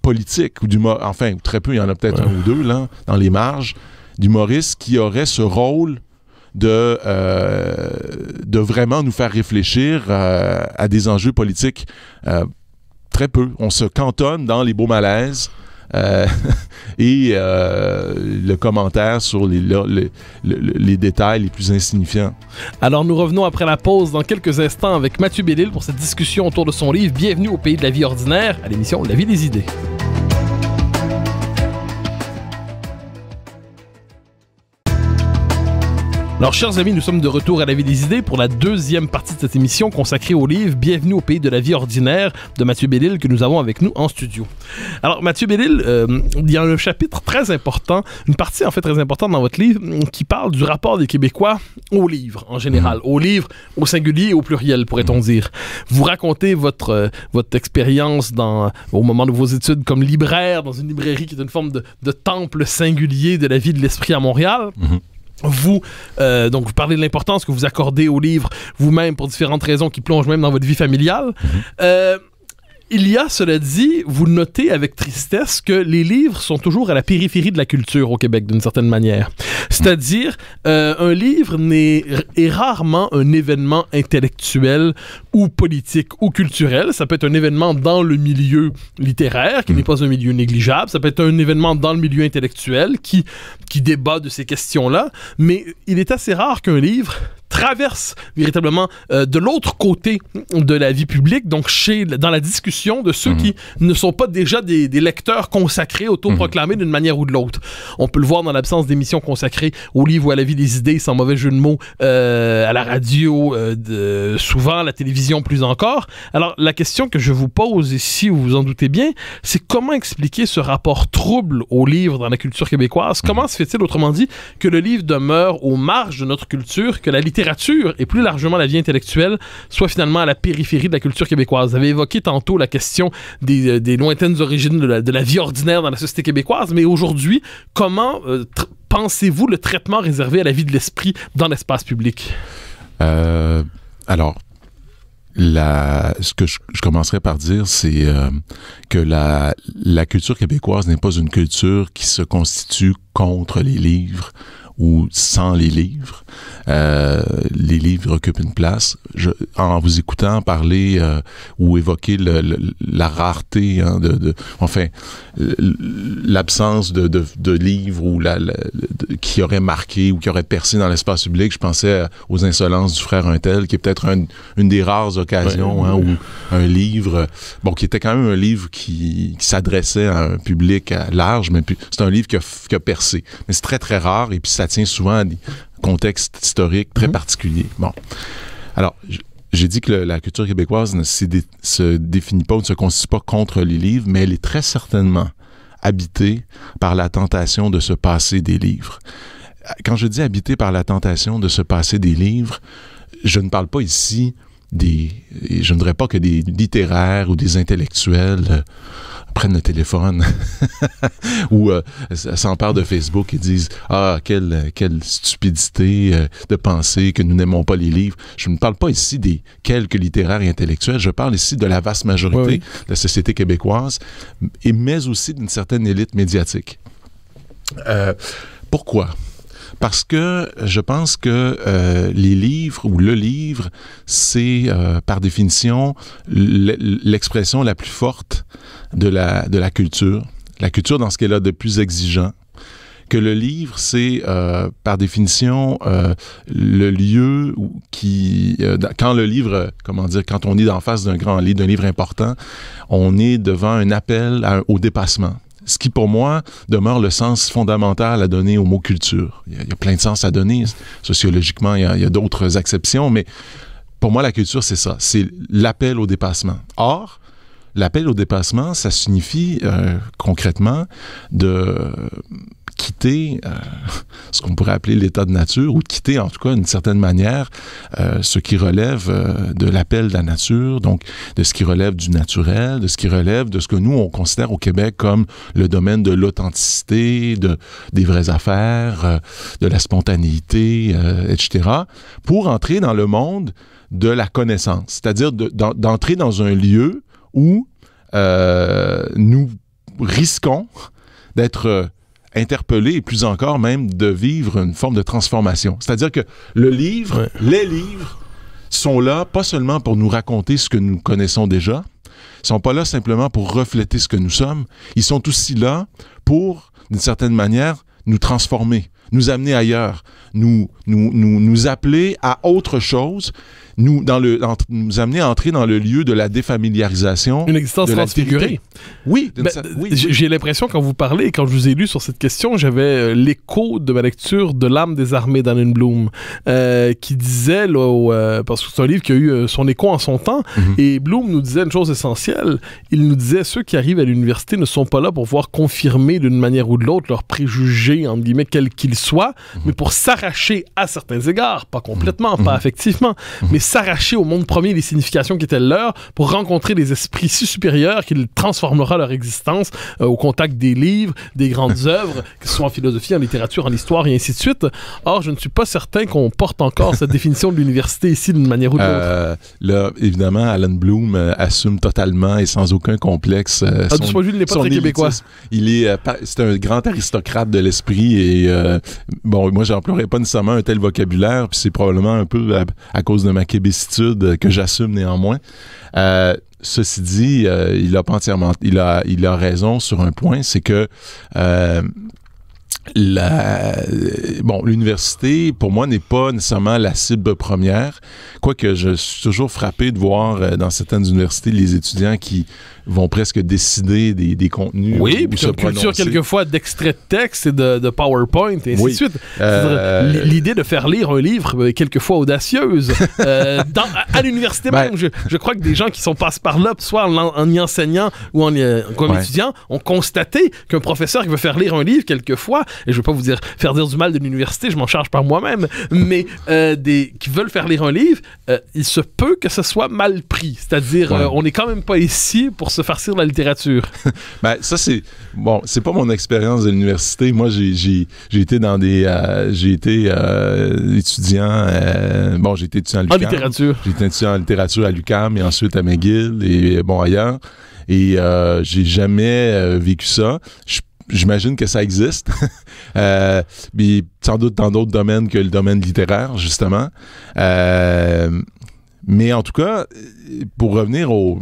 politiques, ou d'humor enfin, très peu, il y en a peut-être un ou deux, là, dans les marges, d'humoristes qui auraient ce rôle de, euh, de vraiment nous faire réfléchir euh, à des enjeux politiques euh, très peu. On se cantonne dans les beaux malaises. et le commentaire sur les, les, détails les plus insignifiants. Alors nous revenons après la pause dans quelques instants avec Mathieu Bellil pour cette discussion autour de son livre Bienvenue au pays de la vie ordinaire à l'émission La vie des idées. Alors, chers amis, nous sommes de retour à la vie des idées pour la deuxième partie de cette émission consacrée au livres « Bienvenue au pays de la vie ordinaire de Mathieu Bellil que nous avons avec nous en studio. Alors, Mathieu Bellil, euh, il y a un chapitre très important, une partie en fait très importante dans votre livre qui parle du rapport des Québécois au livre en général, mmh. au livre au singulier et au pluriel, pourrait-on mmh. dire. Vous racontez votre, euh, votre expérience euh, au moment de vos études comme libraire dans une librairie qui est une forme de, temple singulier de la vie de l'esprit à Montréal. Mmh vous, euh, donc vous parlez de l'importance que vous accordez au livre vous-même pour différentes raisons qui plongent même dans votre vie familiale. Mhm. Euh, il y a, cela dit, vous notez avec tristesse que les livres sont toujours à la périphérie de la culture au Québec, d'une certaine manière. C'est-à-dire, euh, un livre n'est, est rarement un événement intellectuel ou politique ou culturel. Ça peut être un événement dans le milieu littéraire, qui mm. n'est pas un milieu négligeable. Ça peut être un événement dans le milieu intellectuel qui, qui débat de ces questions-là. Mais il est assez rare qu'un livre traverse véritablement euh, de l'autre côté de la vie publique, donc chez, dans la discussion de ceux qui mhm. ne sont pas déjà des, lecteurs consacrés, autoproclamés proclamés mhm. d'une manière ou de l'autre. On peut le voir dans l'absence d'émissions consacrées au livre ou à la vie des idées, sans mauvais jeu de mots, euh, à la radio, euh, souvent à la télévision plus encore. Alors la question que je vous pose ici, vous vous en doutez bien, c'est comment expliquer ce rapport trouble au livre dans la culture québécoise? Mhm. Comment se fait-il, autrement dit, que le livre demeure aux marges de notre culture, que la littérature et plus largement la vie intellectuelle soit finalement à la périphérie de la culture québécoise. Vous avez évoqué tantôt la question des, euh, lointaines origines de la, vie ordinaire dans la société québécoise, mais aujourd'hui, comment euh, pensez-vous le traitement réservé à la vie de l'esprit dans l'espace public? Euh, alors, ce que je, commencerai par dire, c'est que la, la, culture québécoise n'est pas une culture qui se constitue contre les livres ou sans les livres. Euh, les livres occupent une place. Je, en vous écoutant parler euh, ou évoquer la rareté, hein, de, enfin, l'absence de, livres ou la, qui auraient marqué ou qui auraient percé dans l'espace public, je pensais aux insolences du frère Untel, qui est peut-être une des rares occasions hein, où un livre, bon, qui était quand même un livre qui, s'adressait à un public large, mais c'est un livre qui qui a percé. Mais c'est très, très rare et puis ça ça tient souvent à des contextes historiques très particulier mhm. particuliers. Bon. Alors, j'ai dit que la culture québécoise ne se définit pas ou ne se constitue pas contre les livres, mais elle est très certainement habitée par la tentation de se passer des livres. Quand je dis habitée par la tentation de se passer des livres, je ne parle pas ici je ne voudrais pas que des littéraires ou des intellectuels euh, prennent le téléphone ou euh, s'emparent de Facebook et disent Ah, quelle, quelle stupidité euh, de penser que nous n'aimons pas les livres. Je ne parle pas ici des quelques littéraires et intellectuels, je parle ici de la vaste majorité de la société québécoise, et mais aussi d'une certaine élite médiatique. pourquoi? Parce que je pense que euh, les livres ou le livre, c'est euh, par définition l'expression la plus forte de la, de la culture. La culture dans ce qu'elle a de plus exigeant que le livre, c'est euh, par définition le lieu qui, quand le livre, comment dire, quand on est en face d'un grand livre, d'un livre important, on est devant un appel au dépassement ce qui pour moi demeure le sens fondamental à donner au mot culture. Il y, a, plein de sens à donner. Sociologiquement, il y a, d'autres exceptions, mais pour moi, la culture, c'est ça. C'est l'appel au dépassement. Or, l'appel au dépassement, ça signifie euh, concrètement de quitter euh, ce qu'on pourrait appeler l'état de nature, ou quitter en tout cas d'une certaine manière euh, ce qui relève euh, de l'appel de la nature, donc de ce qui relève du naturel, de ce qui relève de ce que nous, on considère au Québec comme le domaine de l'authenticité, de, des vraies affaires, de la spontanéité, etc., pour entrer dans le monde de la connaissance, c'est-à-dire d'entrer dans un lieu où nous risquons d'être interpeller et plus encore même de vivre une forme de transformation. C'est-à-dire que le livre, les livres sont là pas seulement pour nous raconter ce que nous connaissons déjà, sont pas là simplement pour refléter ce que nous sommes, ils sont aussi là pour, d'une certaine manière, nous transformer, nous amener ailleurs, nous, nous, nous, nous appeler à autre chose, nous, dans le, nous amener à entrer dans le lieu de la défamiliarisation. Une existence transfigurée. Ben, oui, J'ai l'impression, quand vous parlez, quand je vous ai lu sur cette question, j'avais euh, l'écho de ma lecture de L'âme des armées d'Anne Bloom, euh, qui disait, euh, parce que c'est un livre qui a eu son écho en son temps, mhm. et Bloom nous disait une chose essentielle. Il nous disait ceux qui arrivent à l'université ne sont pas là pour voir confirmer d'une manière ou de l'autre leurs préjugés, entre guillemets, quels qu'ils soi, mhm. mais pour s'arracher à certains égards, pas complètement, pas mhm. affectivement, mhm. mais s'arracher au monde premier des significations qui étaient leurs pour rencontrer des esprits si supérieurs qu'il transformera leur existence euh, au contact des livres, des grandes œuvres, que ce soit en philosophie, en littérature, en histoire et ainsi de suite. Or, je ne suis pas certain qu'on porte encore cette définition de l'université ici d'une manière ou d'une autre. Euh, là, évidemment, Alan Bloom euh, assume totalement et sans aucun complexe. Ah, son, il est, c'est un grand aristocrate de l'esprit et bon, moi, j'emploierais pas nécessairement un tel vocabulaire, puis c'est probablement un peu à, cause de ma québécitude que j'assume néanmoins. Euh, ceci dit, euh, il a entièrement, il a, il a raison sur un point, c'est que euh, bon, l'université, pour moi, n'est pas nécessairement la cible première. Quoique, je suis toujours frappé de voir dans certaines universités les étudiants qui vont presque décider des, des contenus. Oui, puis une culture quelquefois d'extraits de texte et de, de PowerPoint et ainsi de suite. Euh, l'idée de faire lire un livre euh, quelquefois audacieuse euh, dans, à l'université ben, même. Je, crois que des gens qui sont passés par là, soit en, y enseignant ou en, comme étudiant, ont constaté qu'un professeur qui veut faire lire un livre quelquefois, et je vais pas vous dire faire dire du mal de l'université, je m'en charge par moi-même, mais des qui veulent faire lire un livre, il se peut que ce soit mal pris. C'est-à-dire, on n'est quand même pas ici pour se farcir la littérature. Ben, ça, c'est. Bon, c'est pas mon expérience de l'université. Moi, j'ai été dans des. Euh, j'ai été euh, étudiant. Euh, bon, j'ai été étudiant En littérature. J'ai été étudiant en littérature à l'UCAM et ensuite à McGill et, bon, ailleurs. Et j'ai jamais vécu ça. j'imagine que ça existe. Mais sans doute dans d'autres domaines que le domaine littéraire, justement. mais en tout cas, pour revenir au,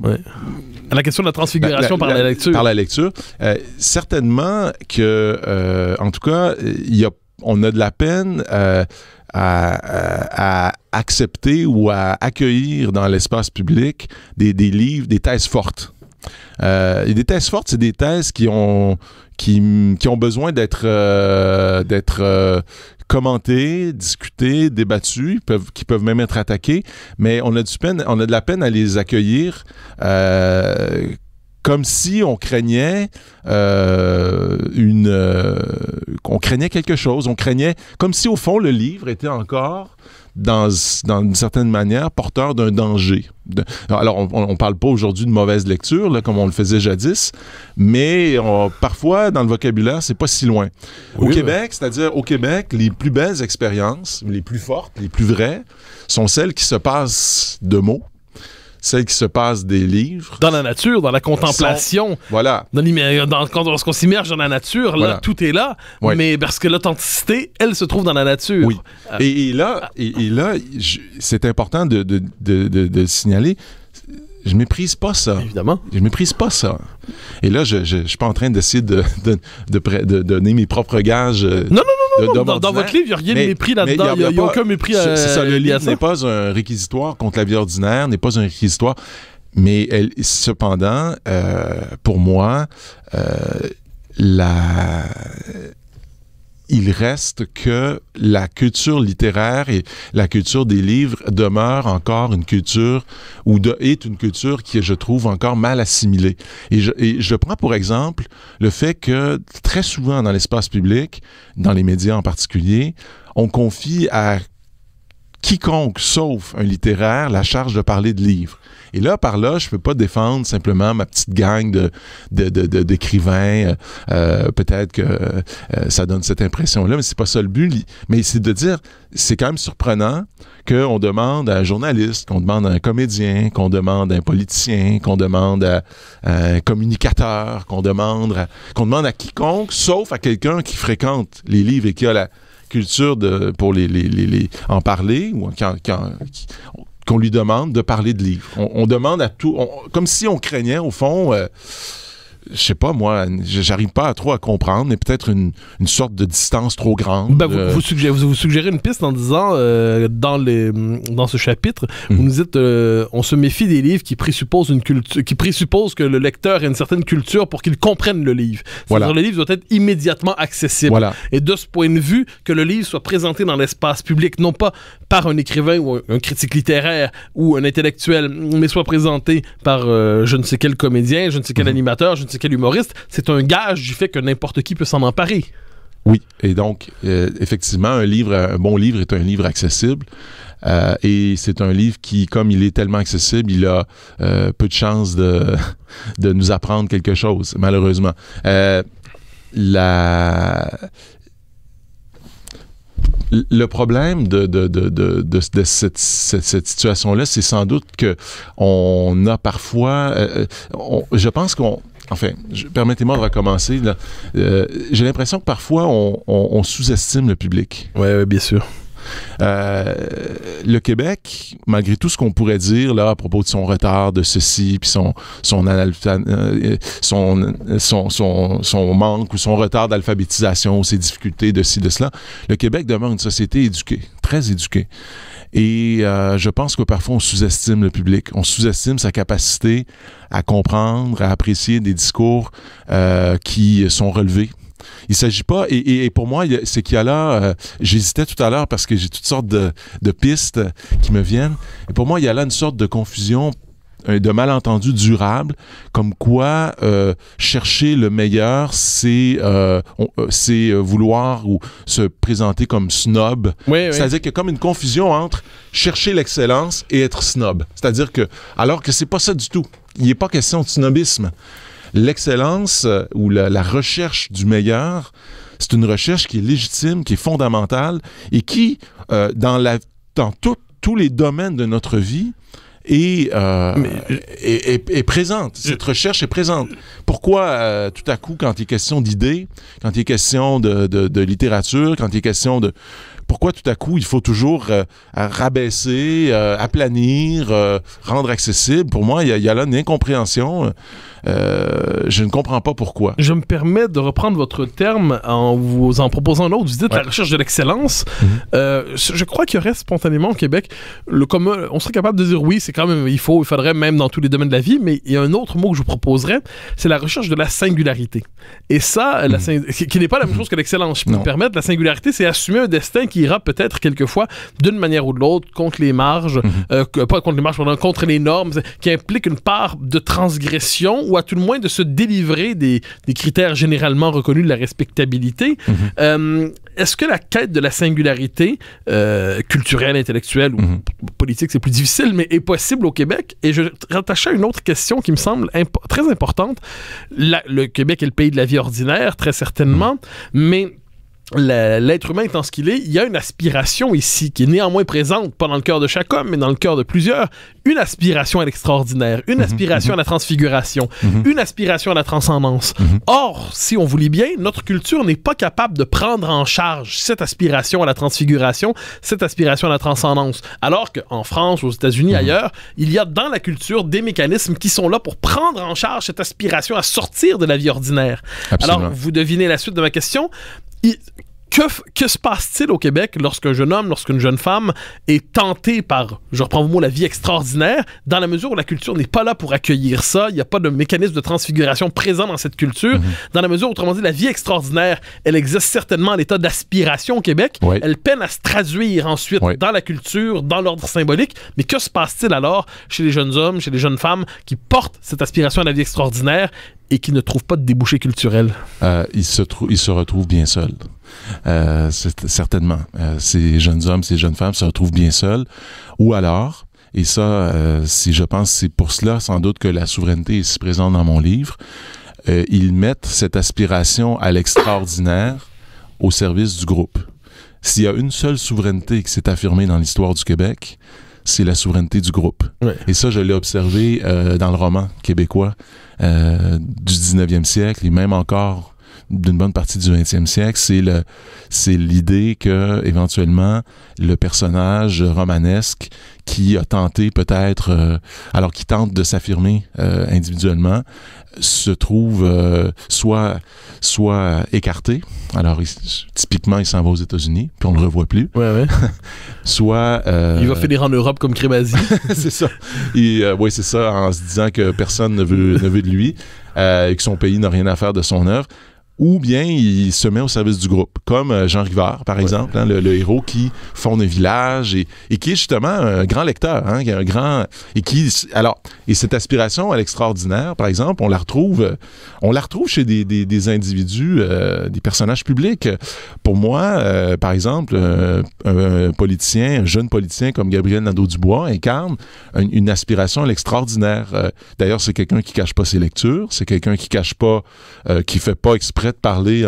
la question de la transfiguration ben, par la, lecture. Par la lecture. Euh, certainement que, euh, en tout cas, on a de la peine euh, à, accepter ou à accueillir dans l'espace public des, livres, des thèses fortes. et des thèses fortes, c'est des thèses qui ont, qui, ont besoin d'être d'être commentés, discutés, débattus, qui peuvent même être attaqués, mais on a, de la peine à les accueillir euh, comme si on craignait euh, une, euh, on craignait quelque chose, on craignait comme si au fond le livre était encore dans, dans une certaine manière, porteur d'un danger. alors, on ne parle pas aujourd'hui de mauvaise lecture, là, comme on le faisait jadis, mais parfois, dans le vocabulaire, c'est pas si loin. au Québec, c'est-à-dire au Québec, les plus belles expériences, les plus fortes, les plus vraies, sont celles qui se passent de mots celle qui se passe des livres. Dans la nature, dans la contemplation. Voilà. Dans, quand on s'immerge dans la nature, là, tout est là. Oui. Mais parce que l'authenticité, elle se trouve dans la nature. Oui. Ah. et, là, et, là c'est important de, de, de signaler je méprise pas ça. Évidemment. Je méprise pas ça. Et là, je, ne suis pas en train d'essayer de, donner mes propres gages. Euh, non, non, non, non. Dans, votre livre, il n'y a rien de mépris là-dedans. Il n'y a, aucun mépris. C'est ça. Le livre n'est hein. pas un réquisitoire contre la vie ordinaire, n'est pas un réquisitoire. Mais cependant, euh, pour moi, euh, la il reste que la culture littéraire et la culture des livres demeure encore une culture ou de, est une culture qui je trouve, encore mal assimilée. et je prends pour exemple le fait que très souvent dans l'espace public, dans les médias en particulier, on confie à quiconque, sauf un littéraire, la charge de parler de livres. Et là, par là, je ne peux pas défendre simplement ma petite gang d'écrivains. Euh, euh, peut-être que euh, ça donne cette impression-là, mais n'est pas ça le but. Mais c'est de dire, c'est quand même surprenant qu'on demande à un journaliste, qu'on demande à un comédien, qu'on demande à un politicien, qu'on demande à, un communicateur, qu'on demande, qu'on demande à quiconque, sauf à quelqu'un qui fréquente les livres et qui a la culture de, pour les, les, en parler ou quand, qu'on lui demande de parler de livres. On, demande à tout, comme si on craignait au fond. Euh, je sais pas, moi, j'arrive pas à trop à comprendre, mais peut-être une, une, sorte de distance trop grande. Ben, euh. vous, vous, suggérez, vous, une piste en disant, euh, dans, les, dans ce chapitre, hmm. vous nous dites, euh, on se méfie des livres qui présupposent, une culture, qui présuppose que le lecteur ait une certaine culture pour qu'il comprenne le livre. cest à le livre doit être immédiatement accessible. Et de ce point de vue, que le livre soit présenté dans l'espace public, non pas par un écrivain ou un, critique littéraire ou un intellectuel, mais soit présenté par je ne sais quel comédien, je ne sais quel hmm. animateur, je quel humoriste, c'est un gage du fait que n'importe qui peut s'en emparer. Oui, et donc, euh, effectivement, un livre, un bon livre est un livre accessible. Euh, et c'est un livre qui, comme il est tellement accessible, il a euh, peu de chances de, de, nous apprendre quelque chose, malheureusement. la, le problème de, de, cette, situation-là, c'est sans doute que on a parfois, je pense qu'on Enfin, permettez-moi de recommencer. Euh, j'ai l'impression que parfois, on, sous-estime le public. Oui, bien sûr. Euh, le Québec, malgré tout ce qu'on pourrait dire là à propos de son retard, de ceci, puis euh, son son, son, manque ou son retard d'alphabétisation, ses difficultés de ci, de cela, le Québec demeure une société éduquée, très éduquée. Et euh, je pense que parfois on sous-estime le public, on sous-estime sa capacité à comprendre, à apprécier des discours euh, qui sont relevés. Il ne s'agit pas, et, pour moi, c'est qu'il y a là, euh, j'hésitais tout à l'heure parce que j'ai toutes sortes de, de pistes qui me viennent, et pour moi, il y a là une sorte de confusion de malentendu durable, comme quoi euh, chercher le meilleur, c'est euh, euh, vouloir ou se présenter comme snob. C'est-à-dire qu'il y a comme une confusion entre chercher l'excellence et être snob. C'est-à-dire que, alors que c'est pas ça du tout. Il n'est pas question de snobisme. L'excellence ou la, recherche du meilleur, c'est une recherche qui est légitime, qui est fondamentale et qui, dans, la, tous les domaines de notre vie, et est, euh, présente. Cette recherche est présente. Pourquoi, euh, tout à coup, quand il est question d'idées, quand il est question de, de, de littérature, quand il est question de pourquoi tout à coup il faut toujours euh, rabaisser, euh, aplanir, euh, rendre accessible? Pour moi, il y, a là une incompréhension. je ne comprends pas pourquoi. Je me permets de reprendre votre terme en vous en proposant un autre. Vous dites la recherche de l'excellence. Mhm. je crois qu'il y aurait spontanément au Québec, le on serait capable de dire oui, c'est quand même, il faut, il faudrait même dans tous les domaines de la vie, mais il y a un autre mot que je vous proposerais, c'est la recherche de la singularité. Et ça, mhm. qui, n'est pas la même mhm. chose que l'excellence. Je peux permettre, la singularité, c'est assumer un destin qui ira peut-être quelquefois, d'une manière ou de l'autre, contre les marges, mhm. euh, pas contre les marges, pardon, contre les normes, qui implique une part de transgression ou à tout le moins de se délivrer des, critères généralement reconnus de la respectabilité. Mhm. Euh, est-ce que la quête de la singularité euh, culturelle, intellectuelle ou mhm. politique, c'est plus difficile, mais est possible au Québec? Et je rattache à une autre question qui me semble très importante. le Québec est le pays de la vie ordinaire, très certainement, mais l'être humain étant ce qu'il est, il y a une aspiration ici qui est néanmoins présente, pas dans le cœur de chaque homme, mais dans le cœur de plusieurs, une aspiration à l'extraordinaire, une mhm, aspiration mhm. à la transfiguration, mhm. une aspiration à la transcendance. Or, si on vous lit bien, notre culture n'est pas capable de prendre en charge cette aspiration à la transfiguration, cette aspiration à la transcendance, alors qu'en France, aux États-Unis, ailleurs, il y a dans la culture des mécanismes qui sont là pour prendre en charge cette aspiration à sortir de la vie ordinaire. Alors, vous devinez la suite de ma question, it que, se passe-t-il au Québec lorsqu'un jeune homme, lorsqu'une jeune femme est tentée par, je reprends vos mots, la vie extraordinaire, dans la mesure où la culture n'est pas là pour accueillir ça, il n'y a pas de mécanisme de transfiguration présent dans cette culture, mhm. dans la mesure, où, autrement dit, la vie extraordinaire, elle existe certainement à l'état d'aspiration au Québec, elle peine à se traduire ensuite dans la culture, dans l'ordre symbolique, mais que se passe-t-il alors chez les jeunes hommes, chez les jeunes femmes qui portent cette aspiration à la vie extraordinaire et qui ne trouvent pas de débouchés culturels? Euh, ils se retrouvent bien seuls. Euh, certainement. Euh, ces jeunes hommes, ces jeunes femmes se retrouvent bien seuls. Ou alors, et ça, euh, si je pense, c'est pour cela sans doute que la souveraineté est si présente dans mon livre. ils mettent cette aspiration à l'extraordinaire au service du groupe. S'il y a une seule souveraineté qui s'est affirmée dans l'histoire du Québec, c'est la souveraineté du groupe. Et ça, je l'ai observé dans le roman québécois du 19e siècle et même encore d'une bonne partie du 20 siècle, c'est le c'est l'idée que éventuellement le personnage romanesque qui a tenté peut-être euh, alors qui tente de s'affirmer euh, individuellement se trouve euh, soit soit écarté. Alors typiquement il s'en va aux États-Unis puis on le revoit plus. soit il va finir en Europe comme Crémazie. c'est ça. ouais, c'est ça en se disant que personne ne veut de lui. et que son pays n'a rien à faire de son œuvre ou bien il se met au service du groupe, comme euh, Jean Rivard, par exemple, hein, le, héros qui fonde un village et, qui est justement un grand lecteur, hein, un grand et qui alors et cette aspiration à l'extraordinaire, par exemple, on la retrouve, euh, on la retrouve chez des, des, individus, euh, des personnages publics. Pour moi, par exemple, un, politicien, un jeune politicien comme Gabriel Nadeau-Dubois incarne une aspiration à l'extraordinaire. D'ailleurs, c'est quelqu'un qui cache pas ses lectures, c'est quelqu'un qui cache pas, qui fait pas exprès de parler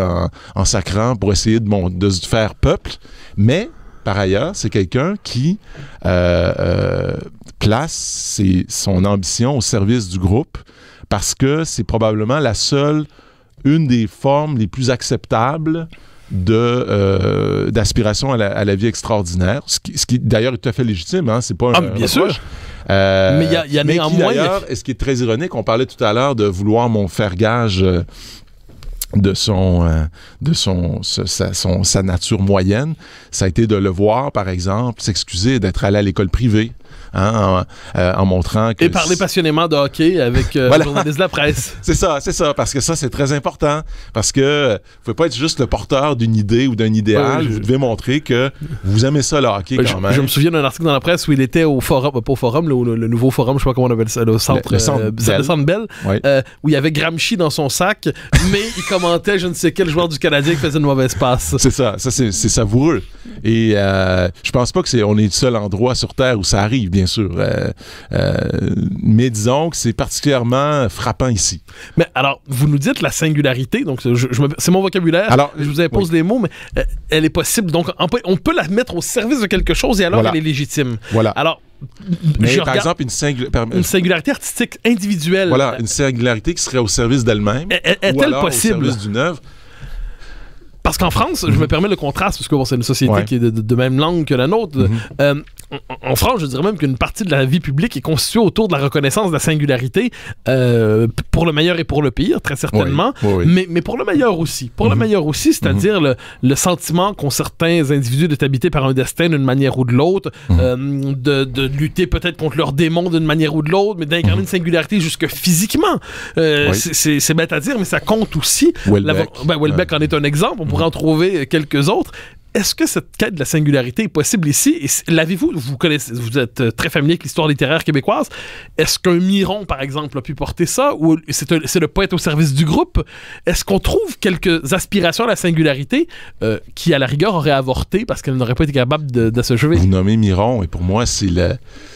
en, sacrant pour essayer de, se faire peuple, mais par ailleurs, c'est quelqu'un qui euh, euh, place son ambition au service du groupe parce que c'est probablement la seule, une des formes les plus acceptables de euh, d'aspiration à, la, vie extraordinaire, ce qui, d'ailleurs est tout à fait légitime, hein, c'est pas un, ah, bien sûr. mais il y a, qui, d'ailleurs, ce qui est très ironique, on parlait tout à l'heure de vouloir mon faire gage de son euh, de son, son sa nature moyenne, ça a été de le voir par exemple s'excuser d'être allé à l'école privée Hein, euh, en, montrant que... Et parler passionnément de hockey avec les euh, voilà. de la presse. c'est ça, c'est ça, parce que ça, c'est très important, parce que euh, vous pouvez pas être juste le porteur d'une idée ou d'un idéal, vous devez montrer que vous aimez ça, le hockey, quand je, même. Je me souviens d'un article dans la presse où il était au forum, pas au forum, le, nouveau forum, je sais pas comment on appelle ça, le centre, le, belle où il y avait Gramsci dans son sac, mais il commentait je ne sais quel joueur du Canadien qui faisait une mauvaise passe. C'est ça, ça c'est savoureux. Et je pense pas que c'est on est le seul endroit sur Terre où ça arrive, bien bien sûr. Euh, euh, mais disons que c'est particulièrement frappant ici. Mais alors, vous nous dites la singularité, donc c'est mon vocabulaire. Alors, je vous impose les mots, mais euh, elle est possible. Donc, on peut la mettre au service de quelque chose et alors elle est légitime. Voilà. Alors, par exemple, une, singularité artistique individuelle. Voilà, une singularité qui serait au service d'elle-même. E-, e-, est-elle Au service d'une œuvre. Parce qu'en France, je me permets le contraste, parce que c'est une société qui est de, même langue que la nôtre. Mm-hmm en France, je dirais même qu'une partie de la vie publique est constituée autour de la reconnaissance de la singularité, euh, pour le meilleur et pour le pire, très certainement, Mais, pour le meilleur aussi. Pour le mhm. meilleur aussi, c'est-à-dire mhm. le, sentiment qu'ont certains individus d'être habités par un destin d'une manière ou de l'autre, mhm. euh, de, lutter peut-être contre leurs démons d'une manière ou de l'autre, mais d'incarner une singularité jusque physiquement. Euh, c'est bête à dire, mais ça compte aussi. Welbeck ben, en est un exemple, on pourrait en trouver quelques autres. Est-ce que cette quête de la singularité est possible ici? L'avez-vous? Vous connaissez, vous êtes euh, très familier avec l'histoire littéraire québécoise. Est-ce qu'un Miron, par exemple, a pu porter ça? Ou c'est le poète au service du groupe? Est-ce qu'on trouve quelques aspirations à la singularité euh, qui, à la rigueur, auraient avorté parce qu'elle n'aurait pas été capable de, se jouer? Vous nommez Miron, et pour moi, c'est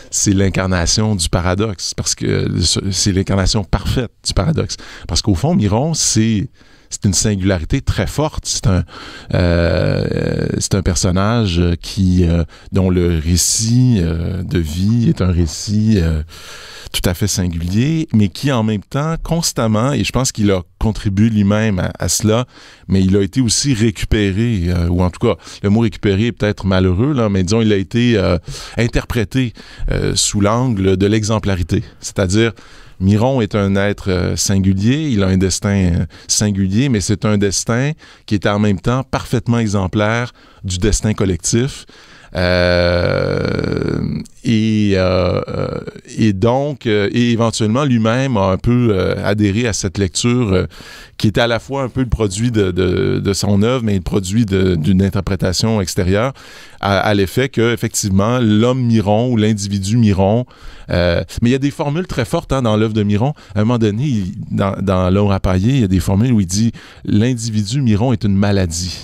c'est l'incarnation du paradoxe, parce que c'est l'incarnation parfaite du paradoxe. Parce qu'au fond, Miron, c'est c'est une singularité très forte. C'est un, euh, euh, un personnage euh, qui, dont le récit de vie est un récit tout à fait singulier, mais qui en même temps, constamment, et je pense qu'il a contribué lui-même à, cela, mais il a été aussi récupéré, ou en tout cas, le mot récupéré est peut-être malheureux, là, mais disons, il a été interprété sous l'angle de l'exemplarité. C'est-à-dire, Miron est un être euh, singulier, il a un destin euh, singulier, mais c'est un destin qui est en même temps parfaitement exemplaire du destin collectif. Euh, et, euh, et donc, euh, et éventuellement, lui-même a un peu adhéré à cette lecture qui était à la fois un peu le produit de, de, son œuvre, mais le produit d'une interprétation extérieure, à, l'effet que effectivement l'homme Miron ou l'individu Miron, mais il y a des formules très fortes hein, dans l'œuvre de Miron. À un moment donné, dans, dans à il y a des formules où il dit l'individu Miron est une maladie.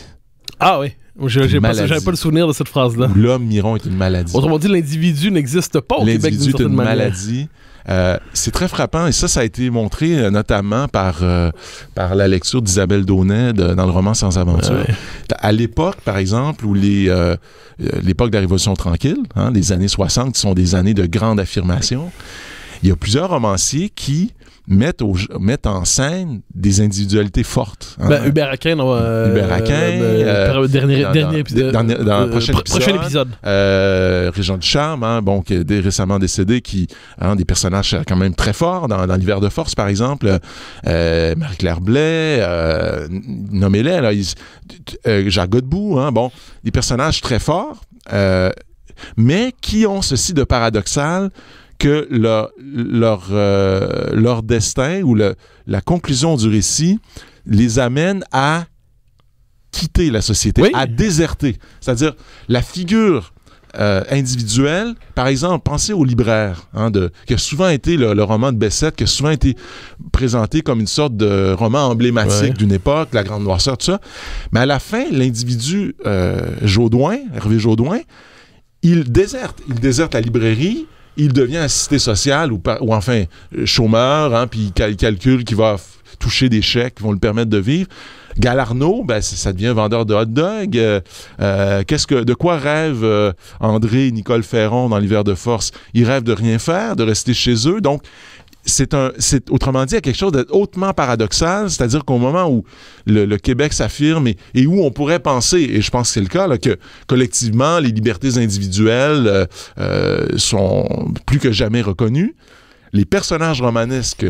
Ah oui. J'avais pas le souvenir de cette phrase-là. L'homme miron est une maladie. Autrement dit, l'individu n'existe pas au Québec une maladie. Euh, c'est très frappant et ça, ça a été montré euh, notamment par, euh, par la lecture d'Isabelle Daunet dans le roman Sans aventure. À l'époque, par exemple, où les l'époque de la Révolution tranquille, les hein, années 60, qui sont des années de grande affirmation, il y a plusieurs romanciers qui mettent, en scène des individualités fortes. Hein. Ben, Hubert Aquin, dernier, épisode, prochain, épisode, euh, Régent du Charme, hein, bon, qui est récemment décédé, qui a hein, des personnages euh, quand même très forts dans, l'hiver de force, par exemple, euh, Marie-Claire Blais, nommez-les, Jacques Godbout, bon, des personnages très forts, mais qui ont ceci de paradoxal que leur, leur, leur destin ou le, la conclusion du récit les amène à quitter la société, à déserter. C'est-à-dire la figure euh, individuelle, par exemple, pensez au libraire, hein, de, qui a souvent été le, roman de Bessette, qui a souvent été présenté comme une sorte de roman emblématique d'une époque, La Grande Noirceur, tout ça. Mais à la fin, l'individu euh, Jaudoin, Hervé Jaudoin, il déserte. Il déserte la librairie, il devient assisté social ou, enfin euh, chômeur, hein, puis il calcule qu'il va toucher des chèques qui vont le permettre de vivre. Galarno, ben, ça devient vendeur de hot dog. Euh, euh, qu'est-ce que, de quoi rêve André et Nicole Ferron dans l'hiver de force Ils rêvent de rien faire, de rester chez eux. Donc, c'est un, c'est autrement dit, il quelque chose de hautement paradoxal, c'est-à-dire qu'au moment où le, Québec s'affirme et, où on pourrait penser, et je pense que c'est le cas, que collectivement les libertés individuelles euh, euh, sont plus que jamais reconnues, les personnages romanesques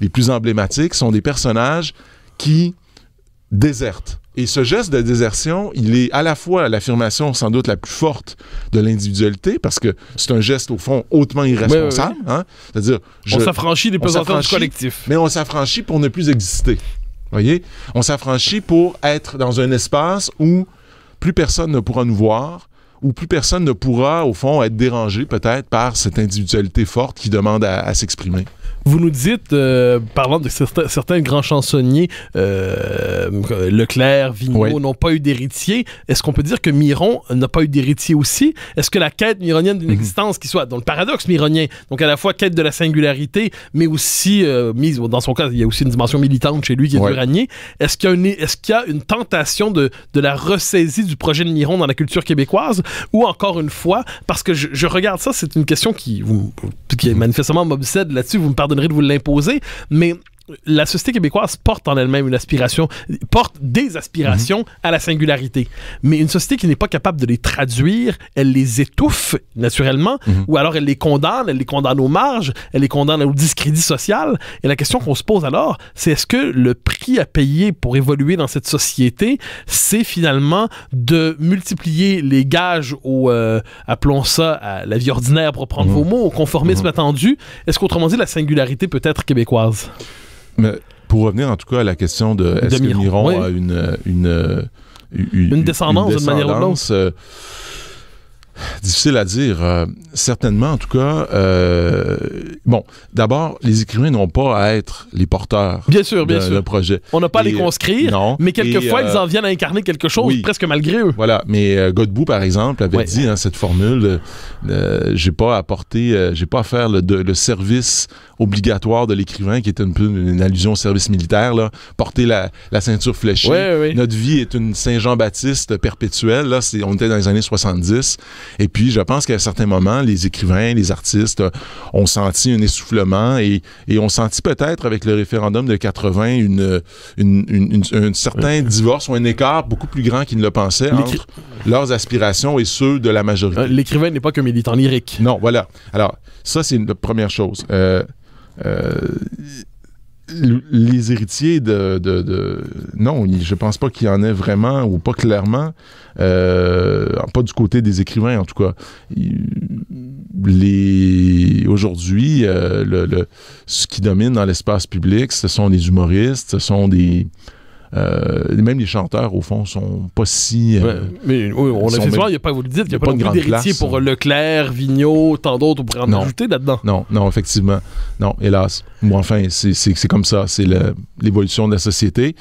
les plus emblématiques sont des personnages qui déserte. Et ce geste de désertion, il est à la fois l'affirmation sans doute la plus forte de l'individualité, parce que c'est un geste au fond hautement irresponsable. Hein? C'est-à-dire, on s'affranchit des pesanteurs du collectif. Mais on s'affranchit pour ne plus exister. Voyez, on s'affranchit pour être dans un espace où plus personne ne pourra nous voir, où plus personne ne pourra, au fond, être dérangé peut-être par cette individualité forte qui demande à, s'exprimer. Vous nous dites, euh, parlant de certains, grands chansonniers, euh, Leclerc, Vigneault, n'ont pas eu d'héritier. Est-ce qu'on peut dire que Miron n'a pas eu d'héritier aussi? Est-ce que la quête mironienne d'une mhm. existence qui soit, dans le paradoxe mironien, donc à la fois quête de la singularité, mais aussi euh, mise, dans son cas, il y a aussi une dimension militante chez lui qui est oui. est-ce qu'il y, a une tentation de, de la ressaisie du projet de Miron dans la culture québécoise? ou encore une fois, parce que je, regarde ça, c'est une question qui, qui manifestement m'obsède là-dessus, vous me pardonnerez de vous l'imposer, mais la société québécoise porte en elle-même une aspiration, porte des aspirations mhm. à la singularité. Mais une société qui n'est pas capable de les traduire, elle les étouffe naturellement, mhm. ou alors elle les condamne, elle les condamne aux marges, elle les condamne au discrédit social. Et la question qu'on se pose alors, c'est est-ce que le prix à payer pour évoluer dans cette société, c'est finalement de multiplier les gages au, euh, appelons ça, à la vie ordinaire pour prendre mhm. vos mots, au conformisme attendu? Est-ce qu'autrement dit, la singularité peut être québécoise? Mais pour revenir en tout cas à la question de est-ce que Miron a une, euh, une, euh, une, descendance d'une manière ou l'autre Difficile à dire. Euh, certainement, en tout cas. Euh, bon, d'abord, les écrivains n'ont pas à être les porteurs. Bien sûr, bien sûr. projet. On n'a pas à les euh, conscrire. Non, mais quelquefois, ils en viennent à incarner quelque chose presque malgré eux. Voilà. Mais Godbout, par exemple, avait dit dans hein, cette formule j'ai pas à j'ai pas à faire le, service obligatoire de l'écrivain, qui est un peu une, allusion au service militaire, là. porter la, ceinture fléchée. Notre vie est une Saint-Jean-Baptiste perpétuelle. Là, on était dans les années 70. Et puis, je pense qu'à certains moments, les écrivains, les artistes euh, ont senti un essoufflement et, ont senti peut-être avec le référendum de 80 une, un certain divorce ou un écart beaucoup plus grand qu'ils ne le pensaient entre leurs aspirations et ceux de la majorité. Euh, l'écrivain n'est pas qu'un militant lyrique. Non, voilà. Alors, ça, c'est la première chose. Euh, les héritiers de, Non, je pense pas qu'il y en ait vraiment, ou pas clairement, euh, pas du côté des écrivains en tout cas. Les... Aujourd'hui, euh, ce qui domine dans l'espace public, ce sont les humoristes, ce sont des... Euh, même les chanteurs, au fond, sont pas si. Euh, mais oui, on l'a fait il n'y a pas, vous le dites, il n'y a, a, pas, pas d'héritier pour hein. Leclerc, Vigneault, tant d'autres pour en ajouter là-dedans. Non, non, effectivement. Non, hélas. enfin, c'est comme ça. C'est l'évolution de la société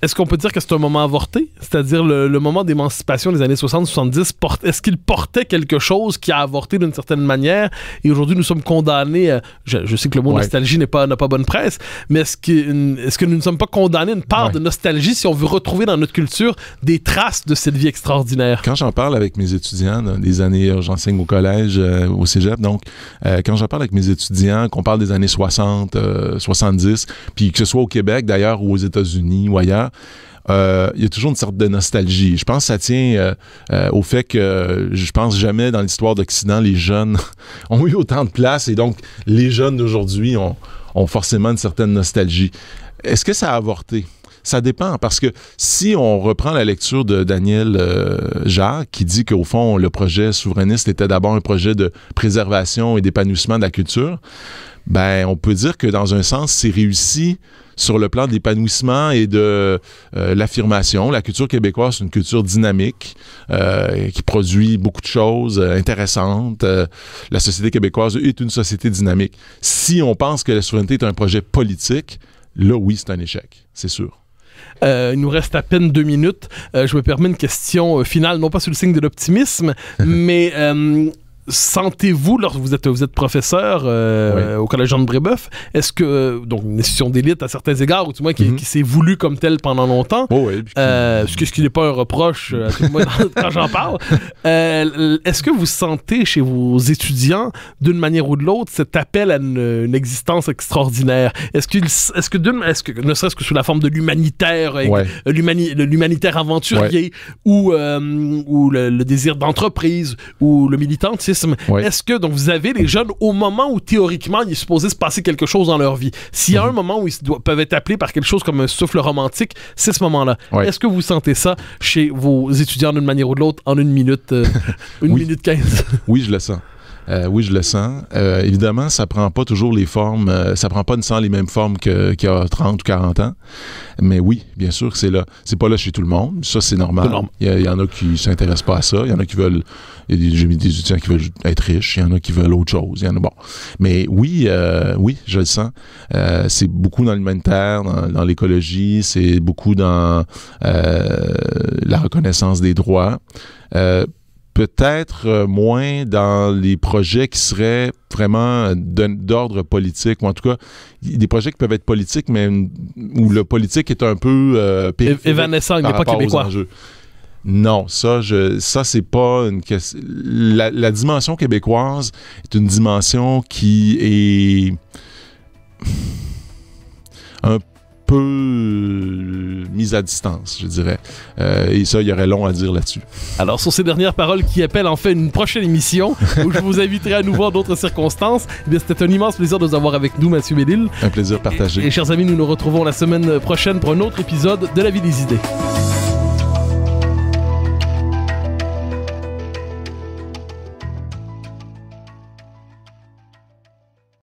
est-ce qu'on peut dire que c'est un moment avorté? C'est-à-dire le, moment d'émancipation des années 60-70, est-ce qu'il portait quelque chose qui a avorté d'une certaine manière? Et aujourd'hui, nous sommes condamnés, euh, je, sais que le mot nostalgie n'est pas, n'a pas bonne presse, mais est-ce que, est que nous ne sommes pas condamnés à une part de nostalgie si on veut retrouver dans notre culture des traces de cette vie extraordinaire? Quand j'en parle avec mes étudiants, des années, euh, j'enseigne au collège, euh, au cégep, donc quand j'en parle avec mes étudiants, qu'on parle des années 60, 70, puis que ce soit au Québec d'ailleurs ou aux États-Unis ou ailleurs, euh, il y a toujours une sorte de nostalgie. Je pense que ça tient euh, euh, au fait que je pense jamais dans l'histoire d'Occident, les jeunes ont eu autant de place et donc les jeunes d'aujourd'hui ont, ont, forcément une certaine nostalgie. Est-ce que ça a avorté? Ça dépend, parce que si on reprend la lecture de Daniel Jacques, qui dit qu'au fond, le projet souverainiste était d'abord un projet de préservation et d'épanouissement de la culture, ben, on peut dire que dans un sens, c'est réussi sur le plan de l'épanouissement et de euh, l'affirmation. La culture québécoise, c'est une culture dynamique euh, qui produit beaucoup de choses euh, intéressantes. la société québécoise est une société dynamique. Si on pense que la souveraineté est un projet politique, là, oui, c'est un échec, c'est sûr. il nous reste à peine deux minutes. je me permets une question finale, non pas sur le signe de l'optimisme, mais sentez-vous lorsque vous êtes, vous êtes professeur euh, au collège Jean de Brébeuf, est-ce que euh, donc une institution d'élite à certains égards ou du moins qui, mhm. s'est voulu comme telle pendant longtemps, oh, euh, ce, qui, n'est pas un reproche quand j'en parle, est-ce que vous sentez chez vos étudiants d'une manière ou de l'autre cet appel à une, existence extraordinaire Est-ce que est-ce que ne serait-ce que sous la forme de l'humanitaire, l'humanitaire aventurier ou ou le, désir d'entreprise ou le sais, est-ce que donc vous avez les jeunes au moment où théoriquement il est supposé se passer quelque chose dans leur vie, s'il y a mhm. un moment où ils peuvent être appelés par quelque chose comme un souffle romantique, c'est ce moment-là. Est-ce que vous sentez ça chez vos étudiants d'une manière ou de l'autre en une minute, euh, une minute quinze? oui, je le sens. Euh, oui, je le sens. Euh, évidemment, ça prend pas toujours les formes, euh, ça prend pas sent les mêmes formes qu'il y a 30 ou 40 ans. Mais oui, bien sûr c'est là. C'est pas là chez tout le monde. Ça, c'est normal. Il y, en a qui s'intéressent pas à ça. Il y en a qui veulent. J'ai mis des étudiants qui veulent être riches. Il y en a qui veulent autre chose. Il y en a. Bon. Mais oui, oui, je le sens. c'est beaucoup dans l'humanitaire, dans, dans l'écologie. C'est beaucoup dans la reconnaissance des droits. Euh, peut-être euh, moins dans les projets qui seraient vraiment d'ordre politique, ou en tout cas, des projets qui peuvent être politiques, mais où le politique est un peu euh, évanescent, il pas québécois. Non, ça, je, ça c'est pas une La, dimension québécoise est une dimension qui est un peu euh, mise à distance, je dirais. Euh, et ça, il y aurait long à dire là-dessus. Alors, sur ces dernières paroles qui appellent en fait une prochaine émission, où je vous inviterai à nous voir d'autres circonstances, eh bien, c'était un immense plaisir de vous avoir avec nous, Mathieu Bédil. Un plaisir partagé. et chers amis, nous nous retrouvons la semaine prochaine pour un autre épisode de La vie des idées.